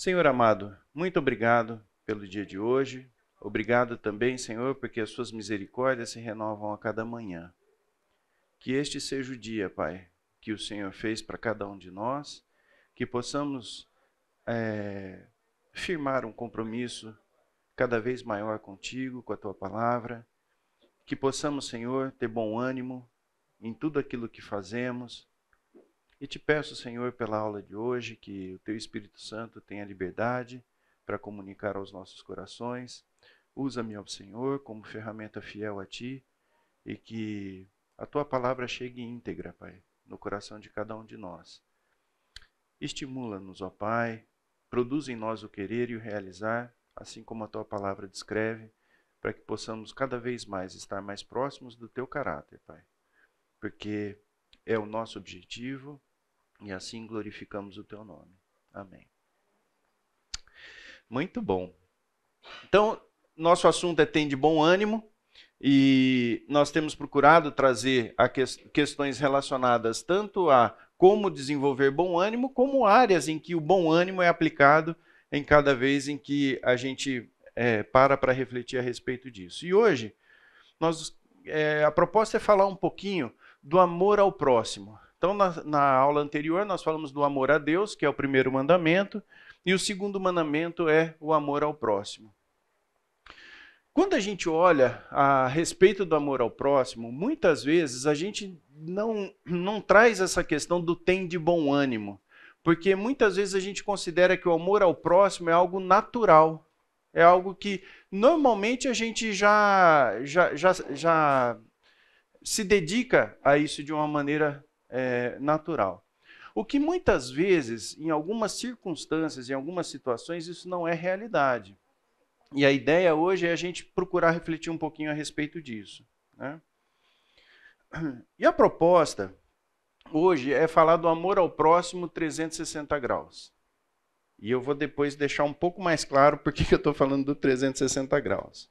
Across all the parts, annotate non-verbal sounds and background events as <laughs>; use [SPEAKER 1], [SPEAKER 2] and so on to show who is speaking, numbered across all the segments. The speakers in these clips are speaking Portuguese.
[SPEAKER 1] Senhor amado, muito obrigado pelo dia de hoje. Obrigado também, Senhor, porque as suas misericórdias se renovam a cada manhã. Que este seja o dia, Pai, que o Senhor fez para cada um de nós, que possamos é, firmar um compromisso cada vez maior contigo, com a tua palavra, que possamos, Senhor, ter bom ânimo em tudo aquilo que fazemos, e te peço, Senhor, pela aula de hoje, que o Teu Espírito Santo tenha liberdade para comunicar aos nossos corações. Usa-me, ó Senhor, como ferramenta fiel a Ti e que a Tua palavra chegue íntegra, Pai, no coração de cada um de nós. Estimula-nos, ó Pai, produz em nós o querer e o realizar, assim como a Tua palavra descreve, para que possamos cada vez mais estar mais próximos do Teu caráter, Pai. Porque é o nosso objetivo, e assim glorificamos o teu nome. Amém. Muito bom. Então, nosso assunto é tem de bom ânimo e nós temos procurado trazer questões relacionadas tanto a como desenvolver bom ânimo, como áreas em que o bom ânimo é aplicado em cada vez em que a gente é, para para refletir a respeito disso. E hoje, nós, é, a proposta é falar um pouquinho do amor ao próximo. Então, na, na aula anterior, nós falamos do amor a Deus, que é o primeiro mandamento, e o segundo mandamento é o amor ao próximo. Quando a gente olha a respeito do amor ao próximo, muitas vezes a gente não, não traz essa questão do tem de bom ânimo, porque muitas vezes a gente considera que o amor ao próximo é algo natural, é algo que normalmente a gente já, já, já, já se dedica a isso de uma maneira é, natural. O que muitas vezes, em algumas circunstâncias, em algumas situações, isso não é realidade. E a ideia hoje é a gente procurar refletir um pouquinho a respeito disso. Né? E a proposta hoje é falar do amor ao próximo 360 graus. E eu vou depois deixar um pouco mais claro por que eu estou falando do 360 graus.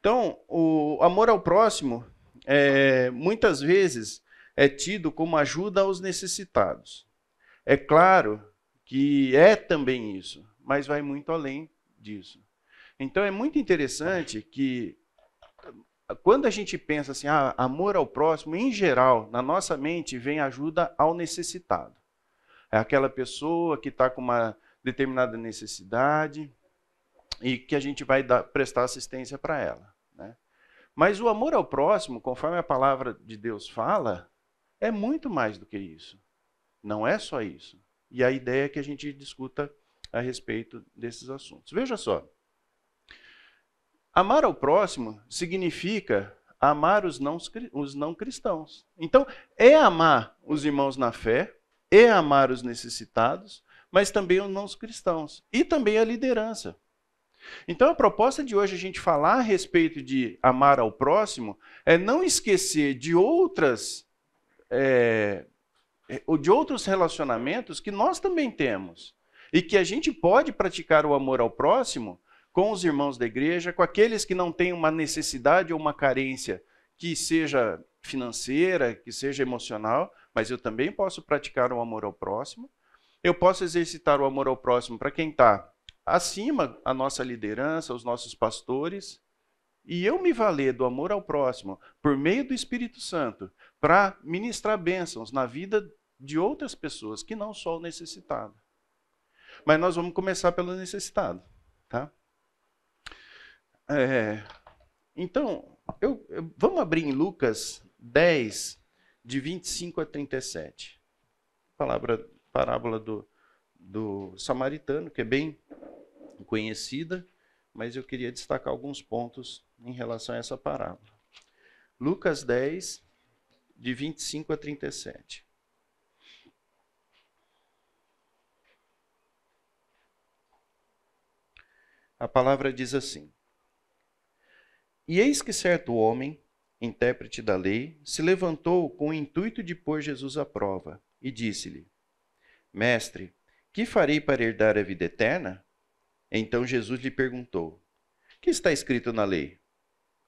[SPEAKER 1] Então, o amor ao próximo, é, muitas vezes, é tido como ajuda aos necessitados. É claro que é também isso, mas vai muito além disso. Então é muito interessante que ah, quando a gente pensa assim, ah, amor ao próximo, em geral, na nossa mente vem ajuda ao necessitado. É aquela pessoa que está com uma determinada necessidade e que a gente vai dar, prestar assistência para ela. Né? Mas o amor ao próximo, conforme a palavra de Deus fala, é muito mais do que isso. Não é só isso. E a ideia é que a gente discuta a respeito desses assuntos. Veja só. Amar ao próximo significa amar os não, os não cristãos. Então, é amar os irmãos na fé, é amar os necessitados, mas também os não cristãos. E também a liderança. Então, a proposta de hoje a gente falar a respeito de amar ao próximo é não esquecer de outras é, é de outros relacionamentos que nós também temos. E que a gente pode praticar o amor ao próximo com os irmãos da igreja, com aqueles que não têm uma necessidade ou uma carência que seja financeira, que seja emocional, mas eu também posso praticar o amor ao próximo. Eu posso exercitar o amor ao próximo para quem está acima, a nossa liderança, os nossos pastores. E eu me valer do amor ao próximo por meio do Espírito Santo para ministrar bênçãos na vida de outras pessoas, que não só o necessitado. Mas nós vamos começar pelo necessitado. Tá? É, então, eu, eu, vamos abrir em Lucas 10, de 25 a 37. Palavra, parábola do, do samaritano, que é bem conhecida, mas eu queria destacar alguns pontos em relação a essa parábola. Lucas 10, de 25 a 37. A palavra diz assim: E eis que certo homem, intérprete da lei, se levantou com o intuito de pôr Jesus à prova e disse-lhe: Mestre, que farei para herdar a vida eterna? Então Jesus lhe perguntou: Que está escrito na lei?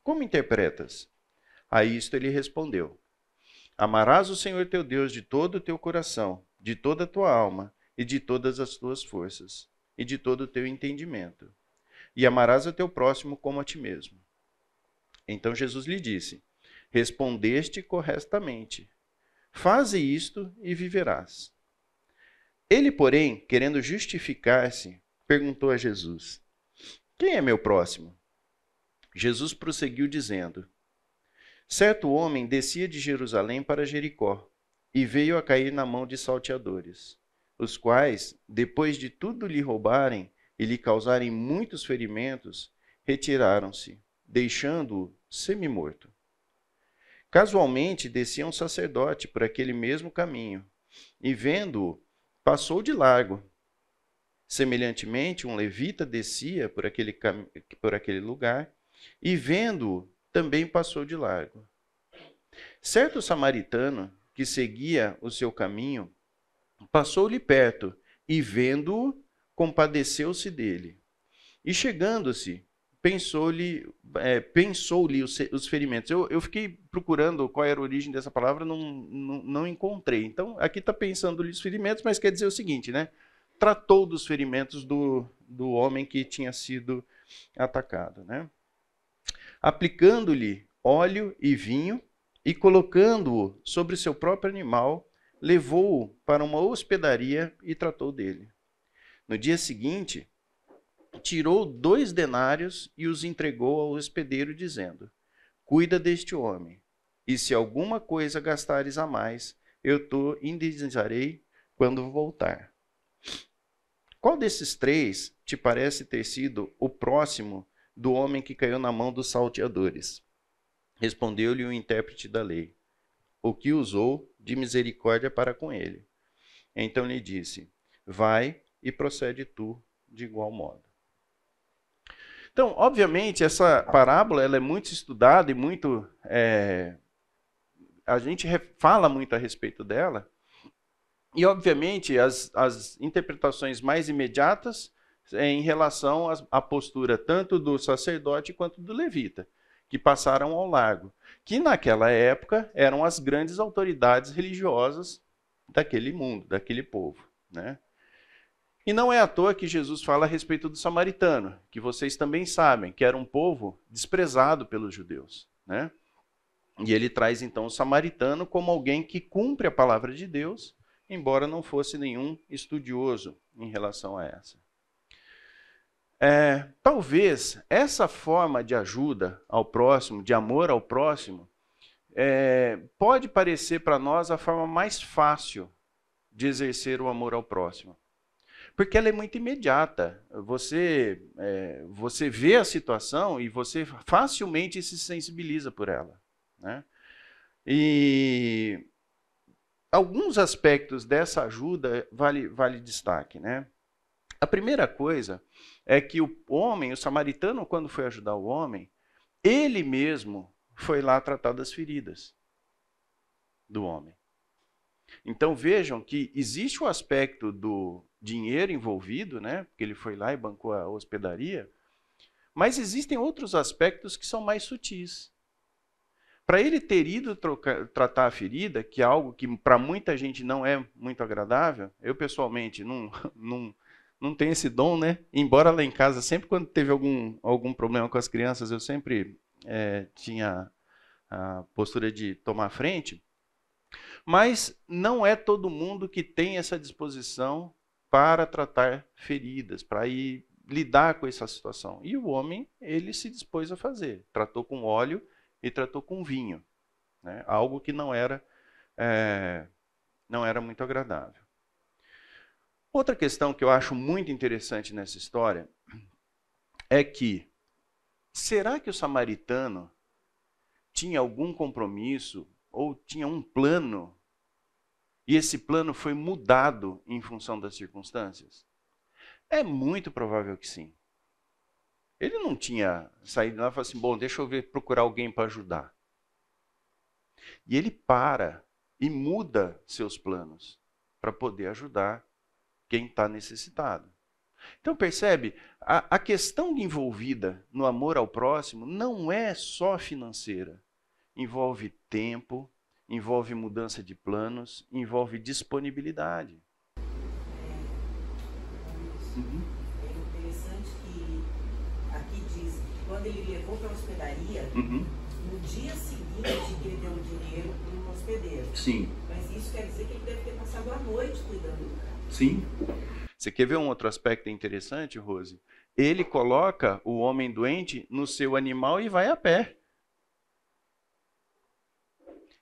[SPEAKER 1] Como interpretas? A isto ele respondeu: Amarás o Senhor teu Deus de todo o teu coração, de toda a tua alma e de todas as tuas forças e de todo o teu entendimento. E amarás o teu próximo como a ti mesmo. Então Jesus lhe disse: Respondeste corretamente. Faze isto e viverás. Ele, porém, querendo justificar-se, perguntou a Jesus: Quem é meu próximo? Jesus prosseguiu dizendo: Certo homem descia de Jerusalém para Jericó e veio a cair na mão de salteadores, os quais, depois de tudo lhe roubarem e lhe causarem muitos ferimentos, retiraram-se, deixando-o semi-morto. Casualmente descia um sacerdote por aquele mesmo caminho e, vendo-o, passou de largo. Semelhantemente, um levita descia por aquele, por aquele lugar e, vendo-o, também passou de largo. Certo samaritano que seguia o seu caminho passou-lhe perto e, vendo-o, compadeceu-se dele. E chegando-se, pensou-lhe é, pensou os, os ferimentos. Eu, eu fiquei procurando qual era a origem dessa palavra, não, não, não encontrei. Então, aqui está pensando-lhe os ferimentos, mas quer dizer o seguinte, né? Tratou dos ferimentos do, do homem que tinha sido atacado, né? aplicando-lhe óleo e vinho e colocando-o sobre seu próprio animal, levou-o para uma hospedaria e tratou dele. No dia seguinte, tirou dois denários e os entregou ao hospedeiro, dizendo: Cuida deste homem, e se alguma coisa gastares a mais, eu te indenizarei quando voltar. Qual desses três te parece ter sido o próximo do homem que caiu na mão dos salteadores. Respondeu-lhe o intérprete da lei, o que usou de misericórdia para com ele. Então lhe disse: Vai e procede tu de igual modo. Então, obviamente, essa parábola ela é muito estudada e muito. É, a gente fala muito a respeito dela. E, obviamente, as, as interpretações mais imediatas é, em relação à postura tanto do sacerdote quanto do levita, que passaram ao largo, que naquela época eram as grandes autoridades religiosas daquele mundo, daquele povo. Né? E não é à toa que Jesus fala a respeito do samaritano, que vocês também sabem, que era um povo desprezado pelos judeus. Né? E ele traz então o samaritano como alguém que cumpre a palavra de Deus, embora não fosse nenhum estudioso em relação a essa. É, talvez essa forma de ajuda ao próximo, de amor ao próximo, é, pode parecer para nós a forma mais fácil de exercer o amor ao próximo. Porque ela é muito imediata. Você, é, você vê a situação e você facilmente se sensibiliza por ela. Né? E alguns aspectos dessa ajuda vale, vale destaque. Né? A primeira coisa é que o homem, o samaritano, quando foi ajudar o homem, ele mesmo foi lá tratar das feridas do homem. Então vejam que existe o aspecto do dinheiro envolvido, né? Porque ele foi lá e bancou a hospedaria, mas existem outros aspectos que são mais sutis. Para ele ter ido trocar, tratar a ferida, que é algo que para muita gente não é muito agradável, eu pessoalmente não, <laughs> não, não tem esse dom, né? Embora lá em casa, sempre quando teve algum, algum problema com as crianças, eu sempre é, tinha a postura de tomar frente. Mas não é todo mundo que tem essa disposição para tratar feridas, para ir lidar com essa situação. E o homem, ele se dispôs a fazer. Tratou com óleo e tratou com vinho. Né? Algo que não era, é, não era muito agradável. Outra questão que eu acho muito interessante nessa história é que será que o samaritano tinha algum compromisso ou tinha um plano e esse plano foi mudado em função das circunstâncias? É muito provável que sim. Ele não tinha saído lá e falou assim: bom, deixa eu ver, procurar alguém para ajudar. E ele para e muda seus planos para poder ajudar quem está necessitado. Então percebe, a, a questão envolvida no amor ao próximo não é só financeira. Envolve tempo, envolve mudança de planos, envolve disponibilidade.
[SPEAKER 2] É interessante que aqui diz que quando ele levou para a hospedaria, uhum. no dia seguinte ele deu o dinheiro para um hospedeiro.
[SPEAKER 1] Sim. Mas isso quer dizer que ele deve ter passado a noite cuidando do cara. Sim. Você quer ver um outro aspecto interessante, Rose? Ele coloca o homem doente no seu animal e vai a pé.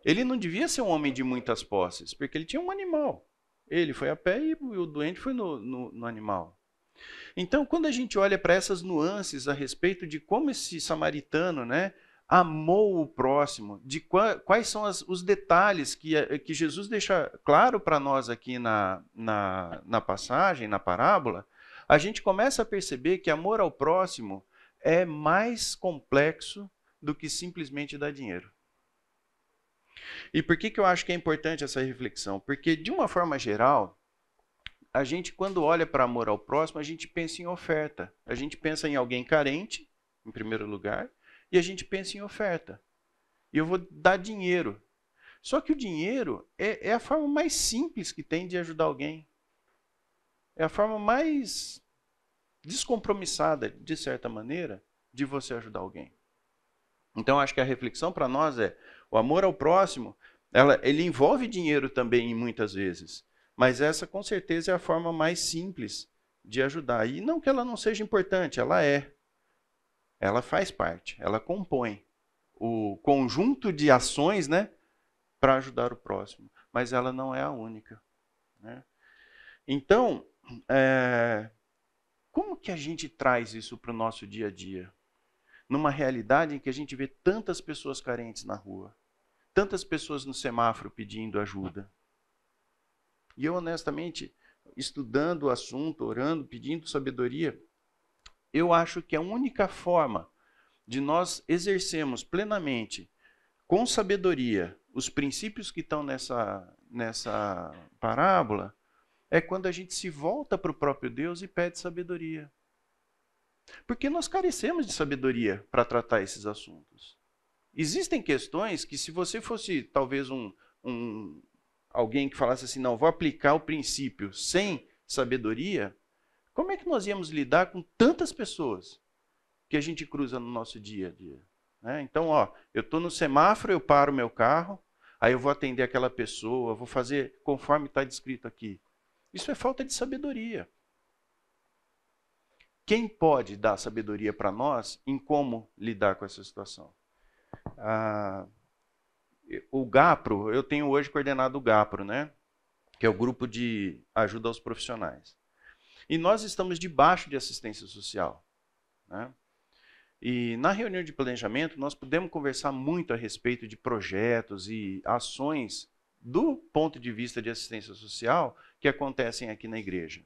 [SPEAKER 1] Ele não devia ser um homem de muitas posses, porque ele tinha um animal. Ele foi a pé e o doente foi no, no, no animal. Então, quando a gente olha para essas nuances a respeito de como esse samaritano, né, amou o próximo, de quais são as, os detalhes que, eh, que Jesus deixa claro para nós aqui na, na, na passagem, na parábola, a gente começa a perceber que amor ao próximo é mais complexo do que simplesmente dar dinheiro. E por que, que eu acho que é importante essa reflexão? Porque, de uma forma geral, a gente, quando olha para amor ao próximo, a gente pensa em oferta. A gente pensa em alguém carente, em primeiro lugar, e a gente pensa em oferta. E eu vou dar dinheiro. Só que o dinheiro é, é a forma mais simples que tem de ajudar alguém. É a forma mais descompromissada, de certa maneira, de você ajudar alguém. Então, acho que a reflexão para nós é: o amor ao próximo, ela, ele envolve dinheiro também, muitas vezes. Mas essa, com certeza, é a forma mais simples de ajudar. E não que ela não seja importante, ela é ela faz parte, ela compõe o conjunto de ações né, para ajudar o próximo, mas ela não é a única. Né? Então, é, como que a gente traz isso para o nosso dia a dia? Numa realidade em que a gente vê tantas pessoas carentes na rua, tantas pessoas no semáforo pedindo ajuda. E eu, honestamente, estudando o assunto, orando, pedindo sabedoria, eu acho que a única forma de nós exercermos plenamente, com sabedoria, os princípios que estão nessa, nessa parábola, é quando a gente se volta para o próprio Deus e pede sabedoria. Porque nós carecemos de sabedoria para tratar esses assuntos. Existem questões que, se você fosse talvez um, um alguém que falasse assim, não, vou aplicar o princípio sem sabedoria, como é que nós íamos lidar com tantas pessoas que a gente cruza no nosso dia a dia? Né? Então, ó, eu estou no semáforo, eu paro o meu carro, aí eu vou atender aquela pessoa, vou fazer conforme está descrito aqui. Isso é falta de sabedoria. Quem pode dar sabedoria para nós em como lidar com essa situação? Ah, o GAPRO, eu tenho hoje coordenado o GAPRO, né? que é o Grupo de Ajuda aos Profissionais. E nós estamos debaixo de assistência social. Né? E na reunião de planejamento, nós pudemos conversar muito a respeito de projetos e ações do ponto de vista de assistência social que acontecem aqui na igreja.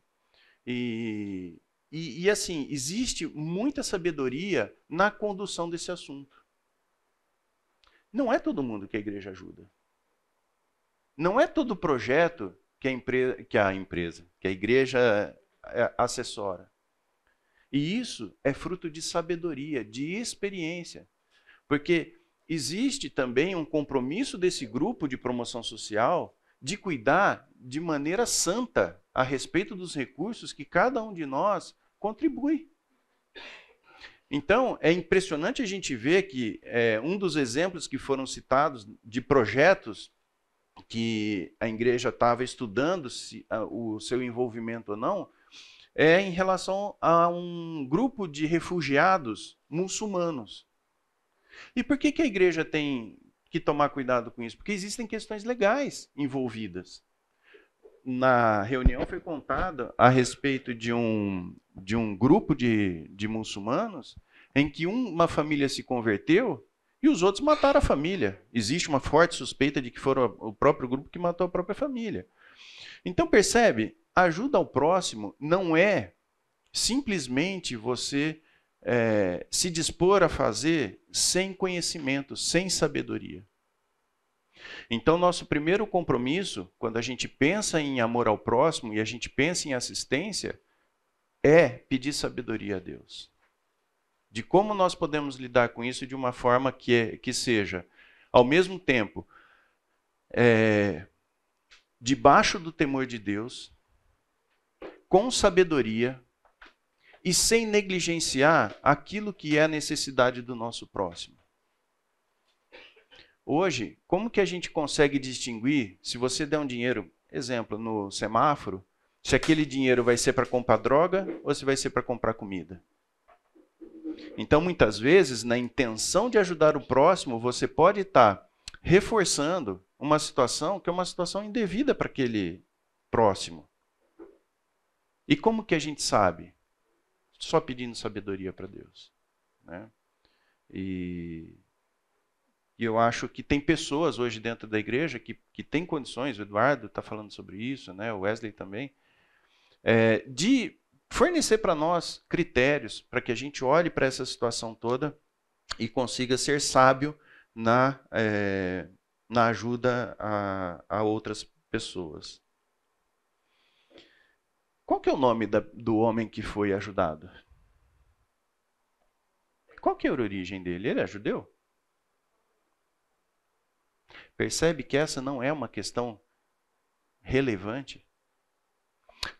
[SPEAKER 1] E, e, e assim, existe muita sabedoria na condução desse assunto. Não é todo mundo que a igreja ajuda. Não é todo projeto que a, que a, empresa, que a igreja é, assessora E isso é fruto de sabedoria, de experiência, porque existe também um compromisso desse grupo de promoção social de cuidar de maneira santa a respeito dos recursos que cada um de nós contribui. Então, é impressionante a gente ver que é, um dos exemplos que foram citados de projetos que a igreja estava estudando se, a, o seu envolvimento ou não é em relação a um grupo de refugiados muçulmanos. E por que, que a igreja tem que tomar cuidado com isso? Porque existem questões legais envolvidas. Na reunião foi contada a respeito de um, de um grupo de, de muçulmanos em que uma família se converteu e os outros mataram a família. Existe uma forte suspeita de que foram o próprio grupo que matou a própria família. Então percebe, ajuda ao próximo não é simplesmente você é, se dispor a fazer sem conhecimento, sem sabedoria. Então, nosso primeiro compromisso, quando a gente pensa em amor ao próximo e a gente pensa em assistência, é pedir sabedoria a Deus. De como nós podemos lidar com isso de uma forma que, é, que seja, ao mesmo tempo, é, debaixo do temor de Deus, com sabedoria e sem negligenciar aquilo que é a necessidade do nosso próximo. Hoje, como que a gente consegue distinguir se você der um dinheiro, exemplo, no semáforo, se aquele dinheiro vai ser para comprar droga ou se vai ser para comprar comida? Então, muitas vezes, na intenção de ajudar o próximo, você pode estar reforçando uma situação que é uma situação indevida para aquele próximo. E como que a gente sabe? Só pedindo sabedoria para Deus. Né? E, e, eu acho que tem pessoas hoje dentro da igreja que, que têm condições, o Eduardo está falando sobre isso, né? o Wesley também, é, de fornecer para nós critérios para que a gente olhe para essa situação toda e consiga ser sábio na, é, na ajuda a, a outras pessoas. Qual que é o nome da, do homem que foi ajudado? Qual que é a origem dele? Ele é judeu? Percebe que essa não é uma questão relevante?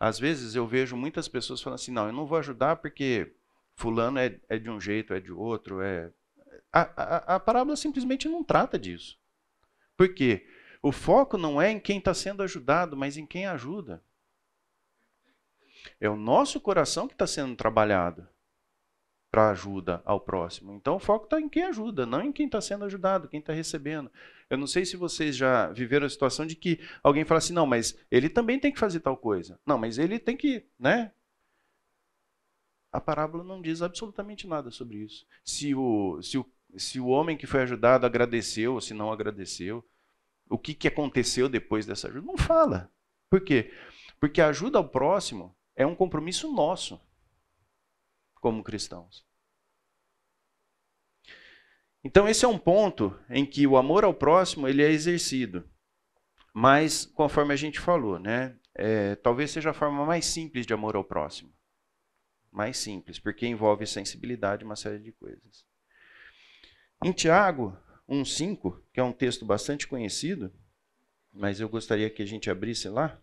[SPEAKER 1] Às vezes eu vejo muitas pessoas falando assim: não, eu não vou ajudar porque fulano é, é de um jeito, é de outro. É... A, a, a parábola simplesmente não trata disso. Por quê? O foco não é em quem está sendo ajudado, mas em quem ajuda. É o nosso coração que está sendo trabalhado para ajuda ao próximo. Então o foco está em quem ajuda, não em quem está sendo ajudado, quem está recebendo. Eu não sei se vocês já viveram a situação de que alguém fala assim, não, mas ele também tem que fazer tal coisa. Não, mas ele tem que, né? A parábola não diz absolutamente nada sobre isso. Se o, se o, se o homem que foi ajudado agradeceu ou se não agradeceu, o que, que aconteceu depois dessa ajuda, não fala. Por quê? Porque a ajuda ao próximo é um compromisso nosso como cristãos. Então esse é um ponto em que o amor ao próximo ele é exercido, mas conforme a gente falou, né, é, talvez seja a forma mais simples de amor ao próximo, mais simples, porque envolve sensibilidade e uma série de coisas. Em Tiago 1:5, que é um texto bastante conhecido, mas eu gostaria que a gente abrisse lá.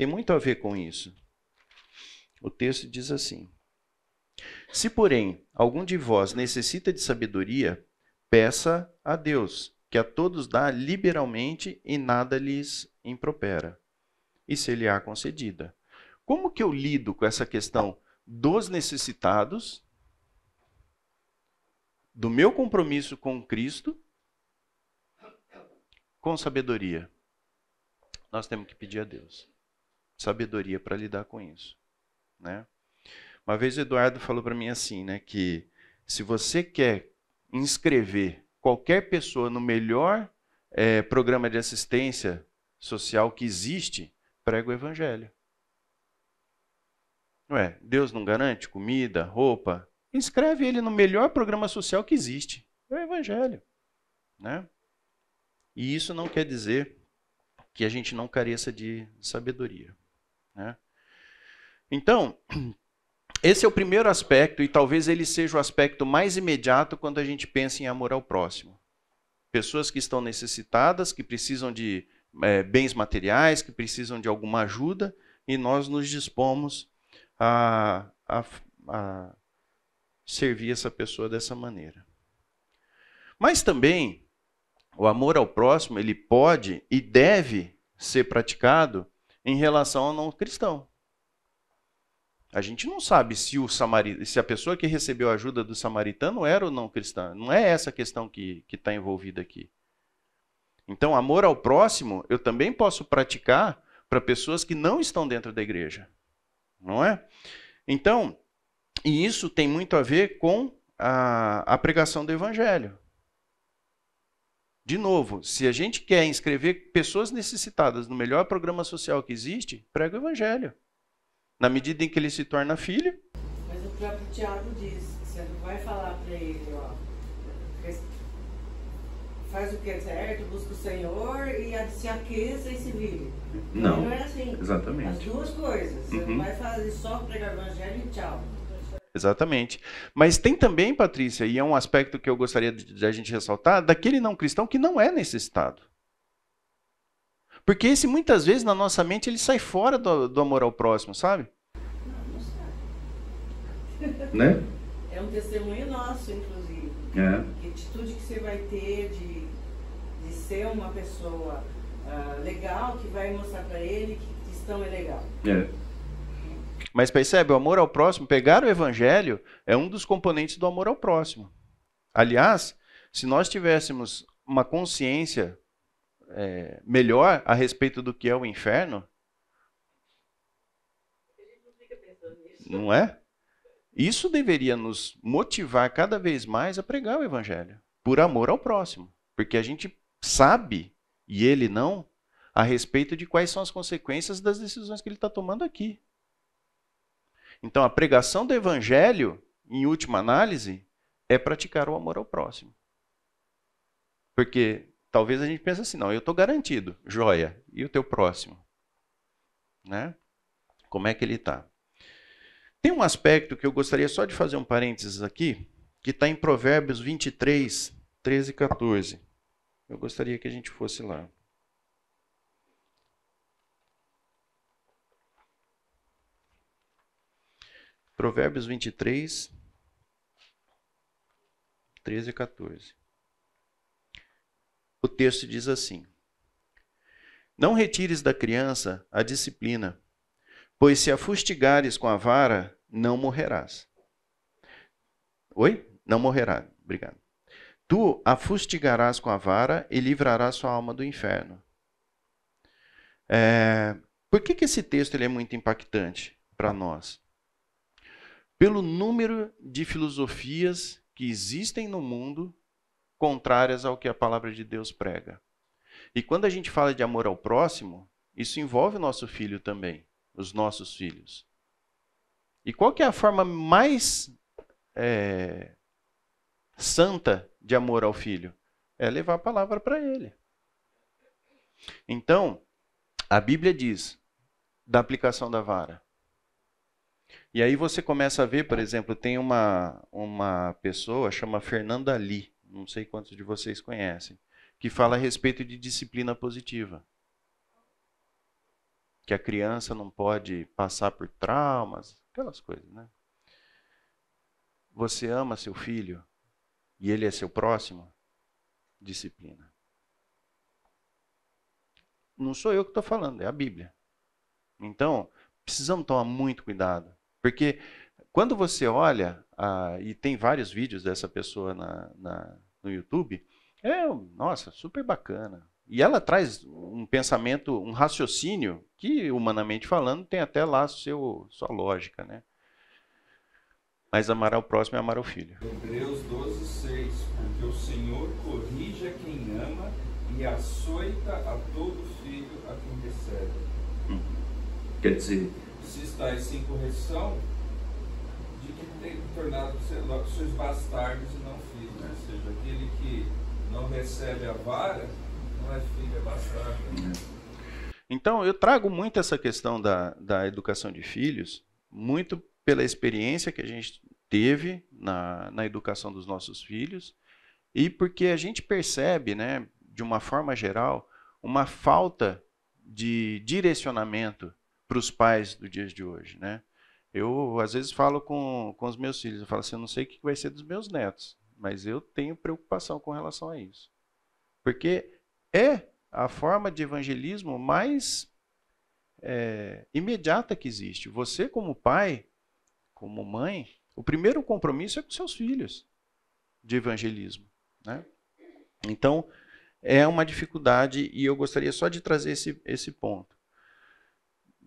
[SPEAKER 1] Tem muito a ver com isso. O texto diz assim: Se, porém, algum de vós necessita de sabedoria, peça a Deus, que a todos dá liberalmente e nada lhes impropera, e se lhe há concedida. Como que eu lido com essa questão dos necessitados, do meu compromisso com Cristo, com sabedoria? Nós temos que pedir a Deus sabedoria para lidar com isso, né? Uma vez o Eduardo falou para mim assim, né, que se você quer inscrever qualquer pessoa no melhor é, programa de assistência social que existe, prega o evangelho. Ué, Deus não garante comida, roupa? Inscreve ele no melhor programa social que existe, é o evangelho, né? E isso não quer dizer que a gente não careça de sabedoria. Né? Então, esse é o primeiro aspecto, e talvez ele seja o aspecto mais imediato quando a gente pensa em amor ao próximo. Pessoas que estão necessitadas, que precisam de é, bens materiais, que precisam de alguma ajuda, e nós nos dispomos a, a, a servir essa pessoa dessa maneira. Mas também, o amor ao próximo, ele pode e deve ser praticado em relação ao não cristão. A gente não sabe se, o se a pessoa que recebeu a ajuda do samaritano era ou não cristã. Não é essa a questão que está que tá envolvida aqui. Então, amor ao próximo eu também posso praticar para pessoas que não estão dentro da igreja. Não é? Então, e isso tem muito a ver com a, a pregação do evangelho. De novo, se a gente quer inscrever pessoas necessitadas no melhor programa social que existe, prega o evangelho. Na medida em que ele se torna filho.
[SPEAKER 2] Mas o próprio Tiago diz: você não vai falar para ele, ó, faz o que é certo, busca o Senhor e se aqueça e se vive. Não. Não é assim. Exatamente. As duas coisas. Você uhum. não vai fazer só pregar o evangelho e tchau.
[SPEAKER 1] Exatamente. Mas tem também, Patrícia, e é um aspecto que eu gostaria de, de a gente ressaltar, daquele não cristão que não é necessitado. Porque esse, muitas vezes, na nossa mente, ele sai fora do, do amor ao próximo, sabe?
[SPEAKER 2] Não Né? É um testemunho nosso, inclusive. É. Que atitude que você vai ter de, de ser uma pessoa uh, legal, que vai mostrar para ele que cristão é legal.
[SPEAKER 1] É. Mas percebe, o amor ao próximo, pegar o evangelho é um dos componentes do amor ao próximo. Aliás, se nós tivéssemos uma consciência é, melhor a respeito do que é o inferno, não é? Isso deveria nos motivar cada vez mais a pregar o evangelho, por amor ao próximo, porque a gente sabe e ele não a respeito de quais são as consequências das decisões que ele está tomando aqui. Então, a pregação do evangelho, em última análise, é praticar o amor ao próximo. Porque talvez a gente pense assim, não, eu estou garantido, joia, e o teu próximo? Né? Como é que ele está? Tem um aspecto que eu gostaria só de fazer um parênteses aqui, que está em Provérbios 23, 13 e 14. Eu gostaria que a gente fosse lá. Provérbios 23, 13 e 14. O texto diz assim: Não retires da criança a disciplina, pois se a fustigares com a vara, não morrerás. Oi? Não morrerá. Obrigado. Tu a fustigarás com a vara e livrarás sua alma do inferno. É, por que, que esse texto ele é muito impactante para nós? pelo número de filosofias que existem no mundo contrárias ao que a palavra de Deus prega. E quando a gente fala de amor ao próximo, isso envolve o nosso filho também, os nossos filhos. E qual que é a forma mais é, santa de amor ao filho? É levar a palavra para ele. Então, a Bíblia diz da aplicação da vara. E aí você começa a ver, por exemplo, tem uma, uma pessoa, chama Fernanda Lee, não sei quantos de vocês conhecem, que fala a respeito de disciplina positiva. Que a criança não pode passar por traumas, aquelas coisas, né? Você ama seu filho e ele é seu próximo? Disciplina. Não sou eu que estou falando, é a Bíblia. Então, precisamos tomar muito cuidado porque quando você olha, ah, e tem vários vídeos dessa pessoa na, na, no YouTube, é, nossa, super bacana. E ela traz um pensamento, um raciocínio que, humanamente falando, tem até lá seu, sua lógica, né? Mas amar ao próximo é amar ao filho.
[SPEAKER 2] Hebreus 12, 6. Porque o Senhor corrige a quem ama e açoita a todo filho a quem recebe. Hum. Quer dizer, se estáis sem correção, de que tem tornado seus bastardos e não filhos. Ou seja, aquele que não recebe a vara, não é filho, é bastardo. Né?
[SPEAKER 1] Então, eu trago muito essa questão da, da educação de filhos, muito pela experiência que a gente teve na, na educação dos nossos filhos e porque a gente percebe, né, de uma forma geral, uma falta de direcionamento para os pais do dias de hoje, né? Eu, às vezes, falo com, com os meus filhos, eu falo assim, eu não sei o que vai ser dos meus netos, mas eu tenho preocupação com relação a isso. Porque é a forma de evangelismo mais é, imediata que existe. Você, como pai, como mãe, o primeiro compromisso é com seus filhos de evangelismo. Né? Então, é uma dificuldade e eu gostaria só de trazer esse, esse ponto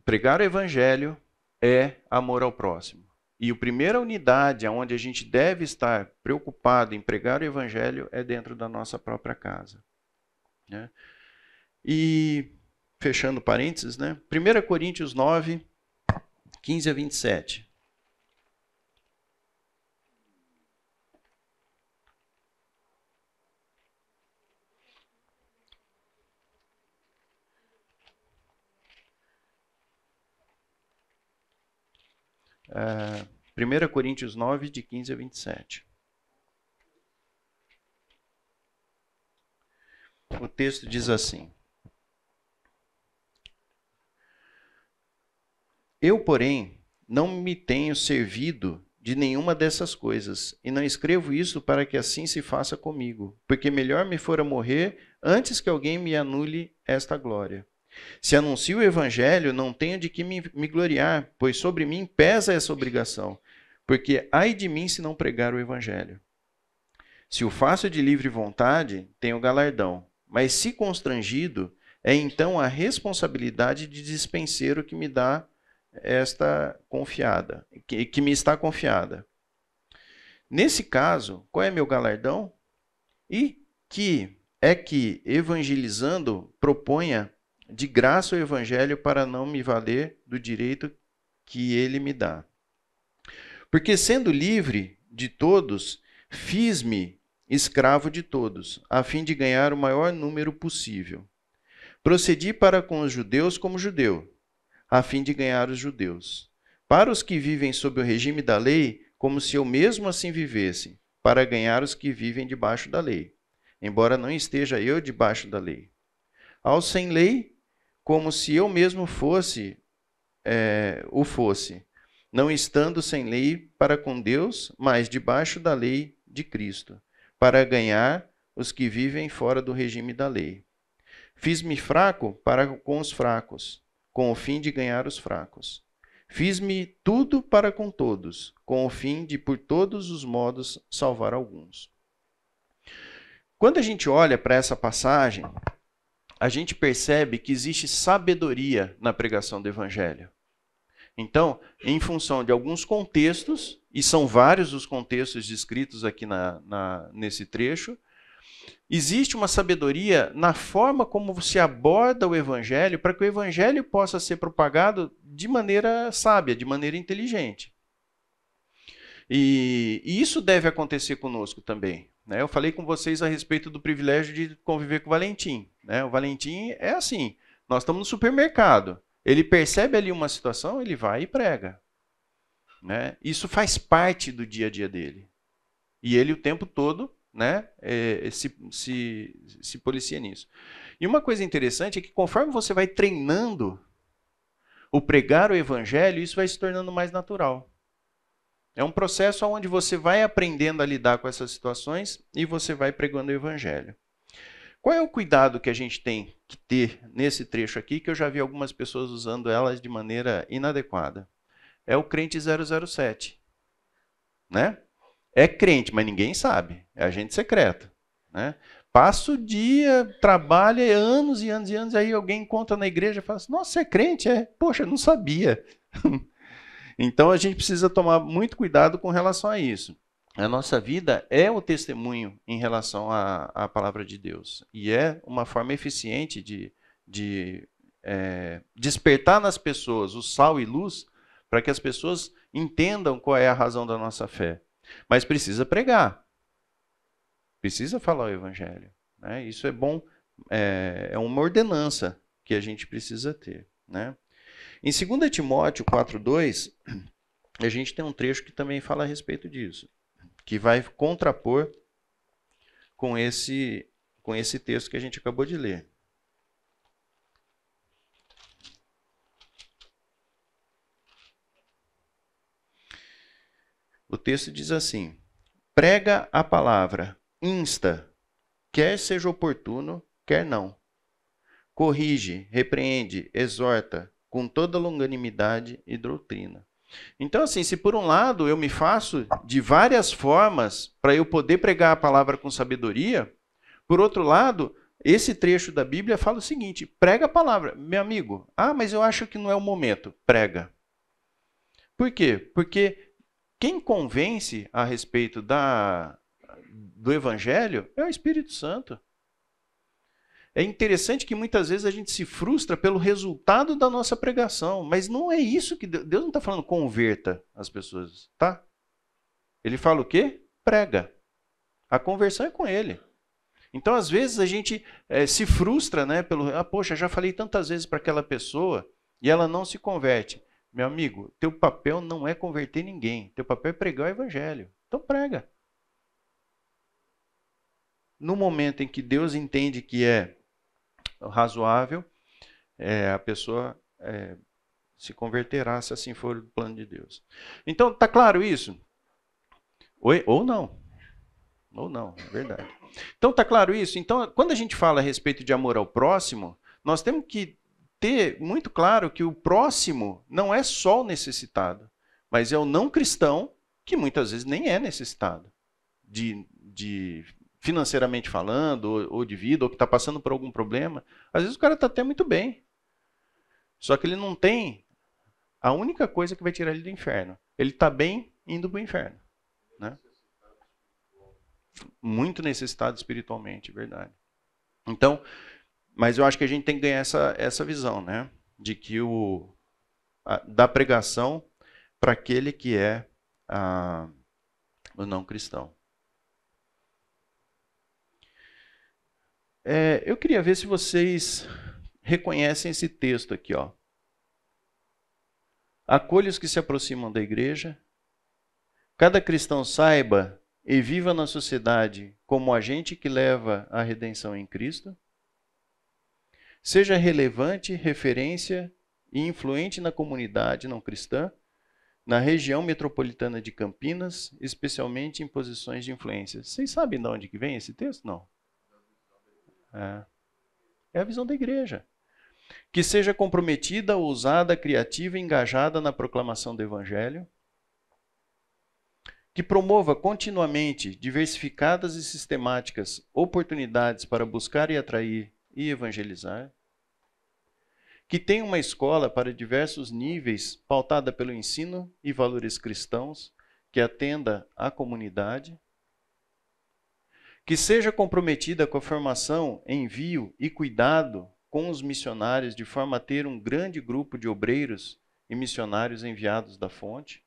[SPEAKER 1] pregar o evangelho é amor ao próximo. E a primeira unidade onde a gente deve estar preocupado em pregar o evangelho é dentro da nossa própria casa. Né? E, fechando parênteses, né? 1 Coríntios 9, 15 a 27. 1 é, Coríntios 9, de 15 a 27. O texto diz assim: Eu, porém, não me tenho servido de nenhuma dessas coisas, e não escrevo isso para que assim se faça comigo, porque melhor me fora morrer antes que alguém me anule esta glória. Se anuncio o evangelho, não tenho de que me, me gloriar, pois sobre mim pesa essa obrigação, porque ai de mim se não pregar o evangelho. Se o faço de livre vontade, tenho galardão, mas se constrangido, é então a responsabilidade de o que me dá esta confiada, que, que me está confiada. Nesse caso, qual é meu galardão? E que é que evangelizando proponha de graça o evangelho para não me valer do direito que ele me dá. Porque sendo livre de todos, fiz-me escravo de todos, a fim de ganhar o maior número possível. Procedi para com os judeus como judeu, a fim de ganhar os judeus. Para os que vivem sob o regime da lei, como se eu mesmo assim vivesse, para ganhar os que vivem debaixo da lei, embora não esteja eu debaixo da lei. Aos sem lei, como se eu mesmo fosse é, o fosse, não estando sem lei para com Deus, mas debaixo da lei de Cristo, para ganhar os que vivem fora do regime da lei. Fiz-me fraco para com os fracos, com o fim de ganhar os fracos. Fiz-me tudo para com todos, com o fim de por todos os modos salvar alguns. Quando a gente olha para essa passagem, a gente percebe que existe sabedoria na pregação do evangelho. Então, em função de alguns contextos, e são vários os contextos descritos aqui na, na, nesse trecho, existe uma sabedoria na forma como se aborda o evangelho para que o evangelho possa ser propagado de maneira sábia, de maneira inteligente. E, e isso deve acontecer conosco também. Né? Eu falei com vocês a respeito do privilégio de conviver com Valentim. Né? O Valentim é assim: nós estamos no supermercado. Ele percebe ali uma situação, ele vai e prega. Né? Isso faz parte do dia a dia dele. E ele o tempo todo né, é, é, se, se, se policia nisso. E uma coisa interessante é que conforme você vai treinando o pregar o evangelho, isso vai se tornando mais natural. É um processo onde você vai aprendendo a lidar com essas situações e você vai pregando o evangelho. Qual é o cuidado que a gente tem que ter nesse trecho aqui, que eu já vi algumas pessoas usando elas de maneira inadequada? É o crente 007, né? É crente, mas ninguém sabe, é agente secreto, né? Passa o dia, trabalha anos e anos e anos, aí alguém encontra na igreja e fala assim, nossa, você é crente? É, poxa, não sabia. <laughs> então a gente precisa tomar muito cuidado com relação a isso a nossa vida é o testemunho em relação à, à palavra de Deus. E é uma forma eficiente de, de é, despertar nas pessoas o sal e luz para que as pessoas entendam qual é a razão da nossa fé. Mas precisa pregar. Precisa falar o evangelho. Né? Isso é bom, é, é uma ordenança que a gente precisa ter. Né? Em 2 Timóteo 4,2, a gente tem um trecho que também fala a respeito disso que vai contrapor com esse, com esse texto que a gente acabou de ler. O texto diz assim: prega a palavra, insta, quer seja oportuno, quer não. Corrige, repreende, exorta, com toda longanimidade e doutrina. Então, assim, se por um lado eu me faço de várias formas para eu poder pregar a palavra com sabedoria, por outro lado, esse trecho da Bíblia fala o seguinte: prega a palavra. Meu amigo, ah, mas eu acho que não é o momento. Prega. Por quê? Porque quem convence a respeito da, do Evangelho é o Espírito Santo. É interessante que muitas vezes a gente se frustra pelo resultado da nossa pregação, mas não é isso que Deus, Deus não está falando converta as pessoas, tá? Ele fala o quê? Prega. A conversão é com ele. Então, às vezes, a gente é, se frustra, né? Pelo, ah, poxa, já falei tantas vezes para aquela pessoa e ela não se converte. Meu amigo, teu papel não é converter ninguém. Teu papel é pregar o evangelho. Então, prega. No momento em que Deus entende que é razoável, é, a pessoa é, se converterá se assim for o plano de Deus. Então, está claro isso? Ou, ou não. Ou não, é verdade. Então, está claro isso? Então, quando a gente fala a respeito de amor ao próximo, nós temos que ter muito claro que o próximo não é só o necessitado, mas é o não cristão que muitas vezes nem é necessitado de, de financeiramente falando, ou, ou de vida, ou que está passando por algum problema, às vezes o cara está até muito bem. Só que ele não tem a única coisa que vai tirar ele do inferno. Ele está bem indo para o inferno. Né? Muito necessitado espiritualmente, é verdade. Então, mas eu acho que a gente tem que ganhar essa, essa visão, né? De que o. A, da pregação para aquele que é a, o não cristão. É, eu queria ver se vocês reconhecem esse texto aqui, ó. Acolha os que se aproximam da igreja. Cada cristão saiba e viva na sociedade como agente que leva a redenção em Cristo. Seja relevante, referência e influente na comunidade não cristã, na região metropolitana de Campinas, especialmente em posições de influência. Vocês sabem de onde que vem esse texto? Não. É. é a visão da igreja. Que seja comprometida, ousada, criativa e engajada na proclamação do evangelho. Que promova continuamente diversificadas e sistemáticas oportunidades para buscar e atrair e evangelizar que tenha uma escola para diversos níveis pautada pelo ensino e valores cristãos que atenda à comunidade, que seja comprometida com a formação, envio e cuidado com os missionários, de forma a ter um grande grupo de obreiros e missionários enviados da fonte,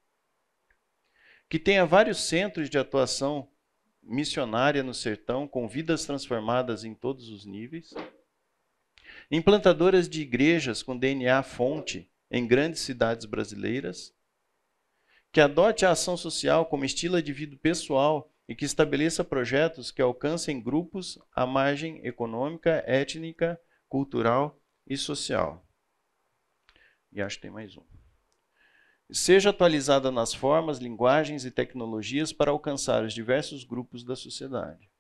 [SPEAKER 1] que tenha vários centros de atuação missionária no sertão, com vidas transformadas em todos os níveis, implantadoras de igrejas com DNA fonte em grandes cidades brasileiras, que adote a ação social como estilo de vida pessoal e que estabeleça projetos que alcancem grupos à margem econômica, étnica, cultural e social. E acho que tem mais um. Seja atualizada nas formas, linguagens e tecnologias para alcançar os diversos grupos da sociedade.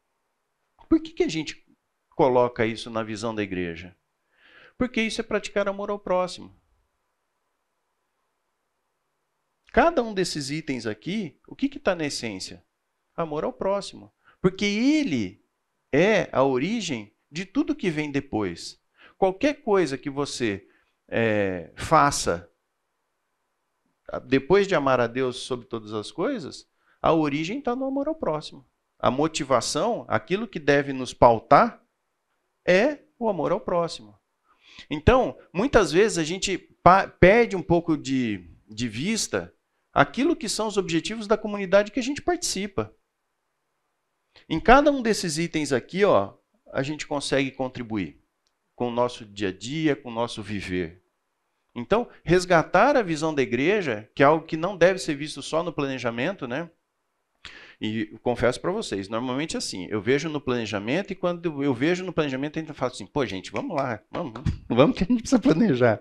[SPEAKER 1] Por que, que a gente coloca isso na visão da igreja? Porque isso é praticar amor ao próximo. Cada um desses itens aqui, o que está na essência? amor ao próximo. Porque ele é a origem de tudo que vem depois. Qualquer coisa que você é, faça depois de amar a Deus sobre todas as coisas, a origem está no amor ao próximo. A motivação, aquilo que deve nos pautar, é o amor ao próximo. Então, muitas vezes a gente perde um pouco de, de vista aquilo que são os objetivos da comunidade que a gente participa. Em cada um desses itens aqui, ó, a gente consegue contribuir com o nosso dia a dia, com o nosso viver. Então, resgatar a visão da igreja, que é algo que não deve ser visto só no planejamento, né? E confesso para vocês, normalmente é assim, eu vejo no planejamento e quando eu vejo no planejamento, eu falo assim, pô, gente, vamos lá, vamos, vamos que a gente precisa planejar.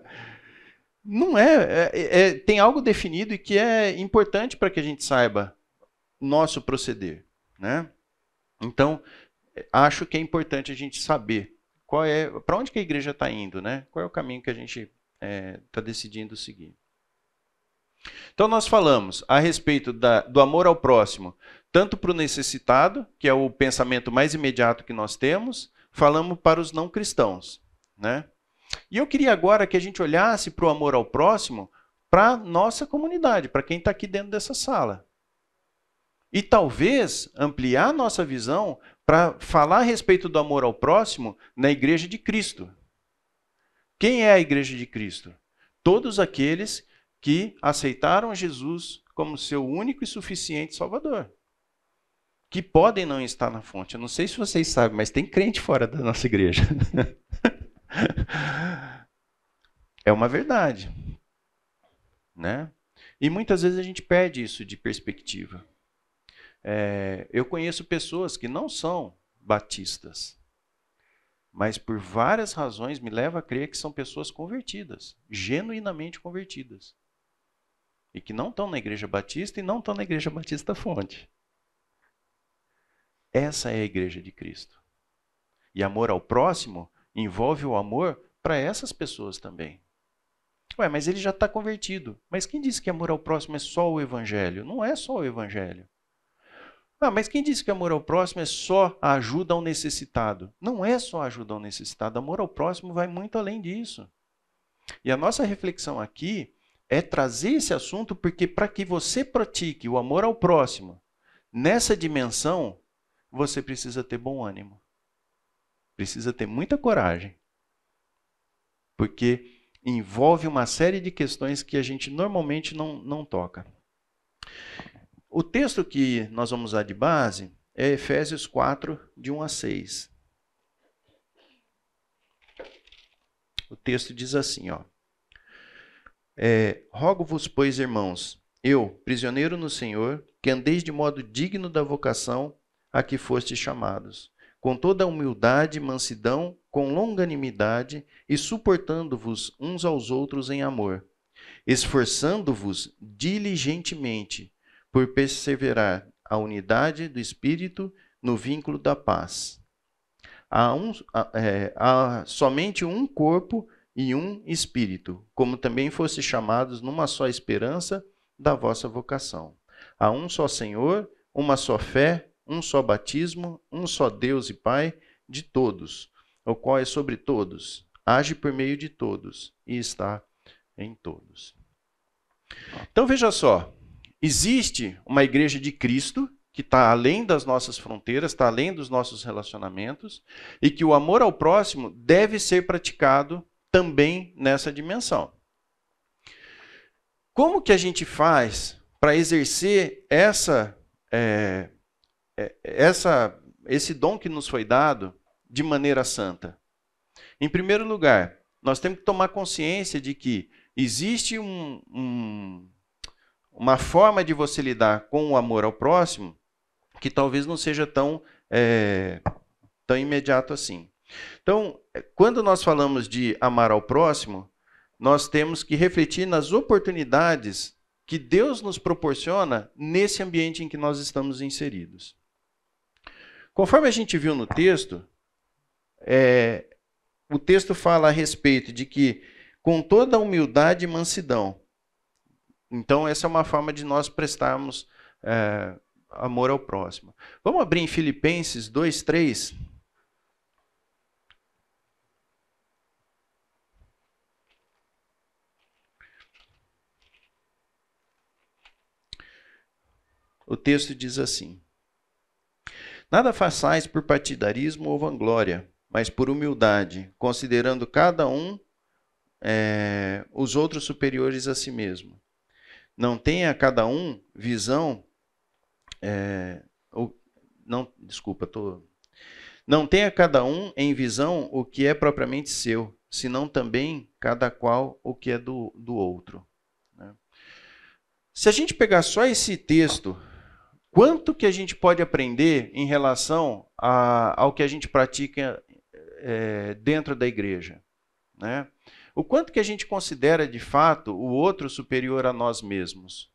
[SPEAKER 1] Não é, é, é tem algo definido e que é importante para que a gente saiba nosso proceder, né? Então, acho que é importante a gente saber qual é, para onde que a igreja está indo, né? Qual é o caminho que a gente está é, tá decidindo seguir. Então nós falamos a respeito da, do amor ao próximo, tanto para o necessitado, que é o pensamento mais imediato que nós temos, falamos para os não cristãos, né? E eu queria agora que a gente olhasse para o amor ao próximo para nossa comunidade, para quem está aqui dentro dessa sala. E talvez ampliar nossa visão para falar a respeito do amor ao próximo na Igreja de Cristo. Quem é a Igreja de Cristo? Todos aqueles que aceitaram Jesus como seu único e suficiente Salvador. Que podem não estar na fonte. Eu não sei se vocês sabem, mas tem crente fora da nossa igreja. <laughs> é uma verdade. Né? E muitas vezes a gente perde isso de perspectiva. É, eu conheço pessoas que não são batistas, mas por várias razões me leva a crer que são pessoas convertidas, genuinamente convertidas, e que não estão na igreja batista e não estão na igreja batista fonte. Essa é a igreja de Cristo. E amor ao próximo envolve o amor para essas pessoas também. Ué, mas ele já está convertido. Mas quem disse que amor ao próximo é só o evangelho? Não é só o evangelho. Ah, mas quem disse que amor ao próximo é só ajuda ao necessitado? Não é só ajuda ao necessitado. Amor ao próximo vai muito além disso. E a nossa reflexão aqui é trazer esse assunto porque, para que você pratique o amor ao próximo nessa dimensão, você precisa ter bom ânimo. Precisa ter muita coragem. Porque envolve uma série de questões que a gente normalmente não, não toca. O texto que nós vamos usar de base é Efésios 4, de 1 a 6. O texto diz assim, ó. É, Rogo-vos, pois, irmãos, eu, prisioneiro no Senhor, que andeis de modo digno da vocação a que fostes chamados, com toda a humildade e mansidão, com longanimidade e suportando-vos uns aos outros em amor, esforçando-vos diligentemente por perseverar a unidade do Espírito no vínculo da paz. Há, um, é, há somente um corpo e um espírito, como também fosse chamados numa só esperança da vossa vocação. Há um só Senhor, uma só fé, um só batismo, um só Deus e Pai de todos, o qual é sobre todos, age por meio de todos e está em todos. Então veja só, Existe uma igreja de Cristo que está além das nossas fronteiras, está além dos nossos relacionamentos, e que o amor ao próximo deve ser praticado também nessa dimensão. Como que a gente faz para exercer essa, é, é, essa, esse dom que nos foi dado de maneira santa? Em primeiro lugar, nós temos que tomar consciência de que existe um, um uma forma de você lidar com o amor ao próximo que talvez não seja tão, é, tão imediato assim. Então, é, quando nós falamos de amar ao próximo, nós temos que refletir nas oportunidades que Deus nos proporciona nesse ambiente em que nós estamos inseridos. Conforme a gente viu no texto, é, o texto fala a respeito de que, com toda humildade e mansidão, então, essa é uma forma de nós prestarmos é, amor ao próximo. Vamos abrir em Filipenses 2, 3. O texto diz assim: Nada façais por partidarismo ou vanglória, mas por humildade, considerando cada um é, os outros superiores a si mesmo não tenha cada um visão. É, ou, não, desculpa, tô, não tenha cada um em visão o que é propriamente seu, senão também cada qual o que é do, do outro. Né? Se a gente pegar só esse texto, quanto que a gente pode aprender em relação a, ao que a gente pratica é, dentro da igreja? Né? O quanto que a gente considera de fato o outro superior a nós mesmos?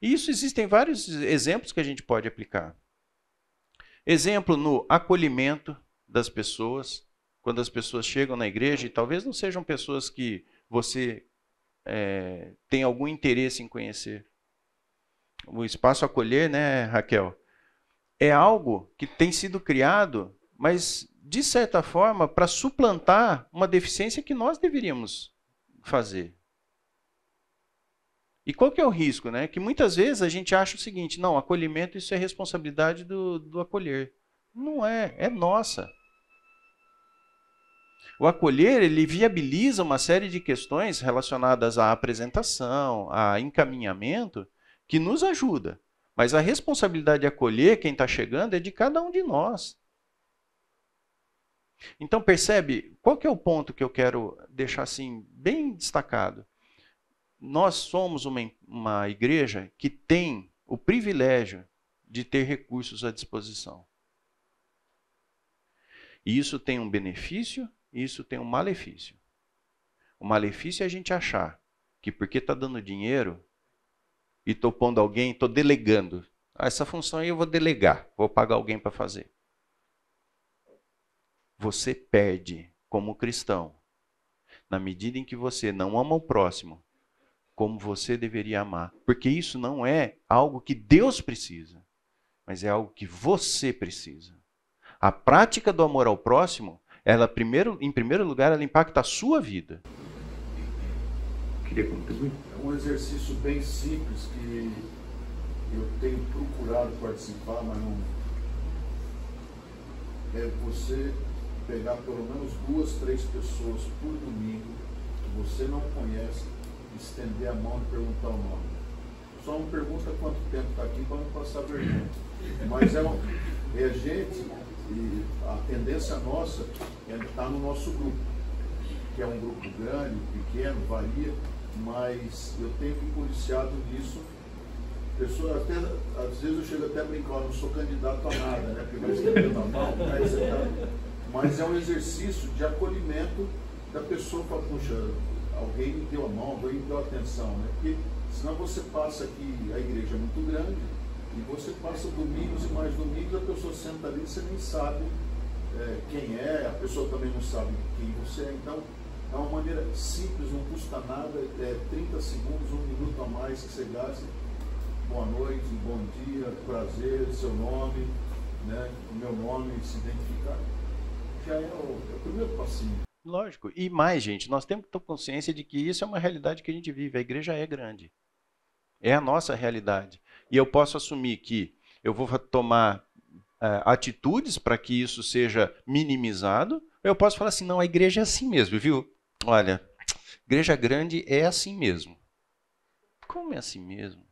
[SPEAKER 1] E isso existem vários exemplos que a gente pode aplicar. Exemplo no acolhimento das pessoas, quando as pessoas chegam na igreja e talvez não sejam pessoas que você é, tem algum interesse em conhecer. O espaço acolher, né, Raquel? É algo que tem sido criado, mas de certa forma, para suplantar uma deficiência que nós deveríamos fazer. E qual que é o risco? Né? Que muitas vezes a gente acha o seguinte, não, acolhimento isso é responsabilidade do, do acolher. Não é, é nossa. O acolher, ele viabiliza uma série de questões relacionadas à apresentação, a encaminhamento, que nos ajuda. Mas a responsabilidade de acolher quem está chegando é de cada um de nós. Então percebe qual que é o ponto que eu quero deixar assim bem destacado. Nós somos uma, uma igreja que tem o privilégio de ter recursos à disposição. E isso tem um benefício e isso tem um malefício. O malefício é a gente achar que porque está dando dinheiro e estou pondo alguém, estou delegando. Ah, essa função aí eu vou delegar, vou pagar alguém para fazer você perde como cristão na medida em que você não ama o próximo como você deveria amar. Porque isso não é algo que Deus precisa, mas é algo que você precisa. A prática do amor ao próximo, ela primeiro, em primeiro lugar, ela impacta a sua vida.
[SPEAKER 3] Queria contribuir? É um exercício bem simples que eu tenho procurado participar, mas não. É você pegar pelo menos duas, três pessoas por domingo que você não conhece, estender a mão e perguntar o nome. Só não pergunta quanto tempo está aqui para não passar vergonha. Mas é, um, é gente, e a tendência nossa é estar no nosso grupo, que é um grupo grande, pequeno, varia, mas eu tenho me policiado nisso pessoa até, às vezes eu chego até a brincar, não sou candidato a nada, né? Porque vai escrever na mão, aí você é, mas é um exercício de acolhimento da pessoa fala, puxa, alguém me deu a mão, alguém me deu atenção, né? Porque senão você passa aqui, a igreja é muito grande, e você passa domingos e mais domingos, a pessoa senta ali e você nem sabe é, quem é, a pessoa também não sabe quem você é. Então, é uma maneira simples, não custa nada, é 30 segundos, um minuto a mais que você gaste. Boa noite, bom dia, prazer, seu nome, né? o meu nome, se identificar aí é o, é o primeiro passinho.
[SPEAKER 1] Lógico. E mais, gente, nós temos que ter consciência de que isso é uma realidade que a gente vive. A igreja é grande. É a nossa realidade. E eu posso assumir que eu vou tomar uh, atitudes para que isso seja minimizado. Eu posso falar assim: não, a igreja é assim mesmo, viu? Olha, igreja grande é assim mesmo. Como é assim mesmo?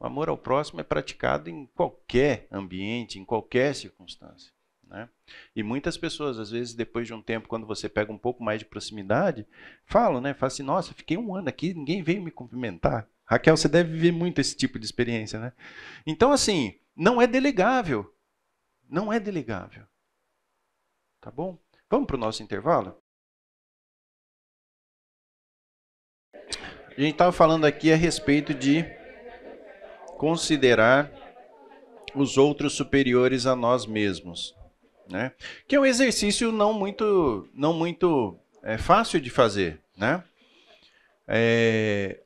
[SPEAKER 1] O amor ao próximo é praticado em qualquer ambiente, em qualquer circunstância. Né? E muitas pessoas, às vezes, depois de um tempo, quando você pega um pouco mais de proximidade, falam, né? Falam assim, nossa, fiquei um ano aqui, ninguém veio me cumprimentar. Raquel, você deve viver muito esse tipo de experiência, né? Então, assim, não é delegável. Não é delegável. Tá bom? Vamos para o nosso intervalo? A gente estava falando aqui a respeito de considerar os outros superiores a nós mesmos né? Que é um exercício não muito, não muito é, fácil de fazer, né? É,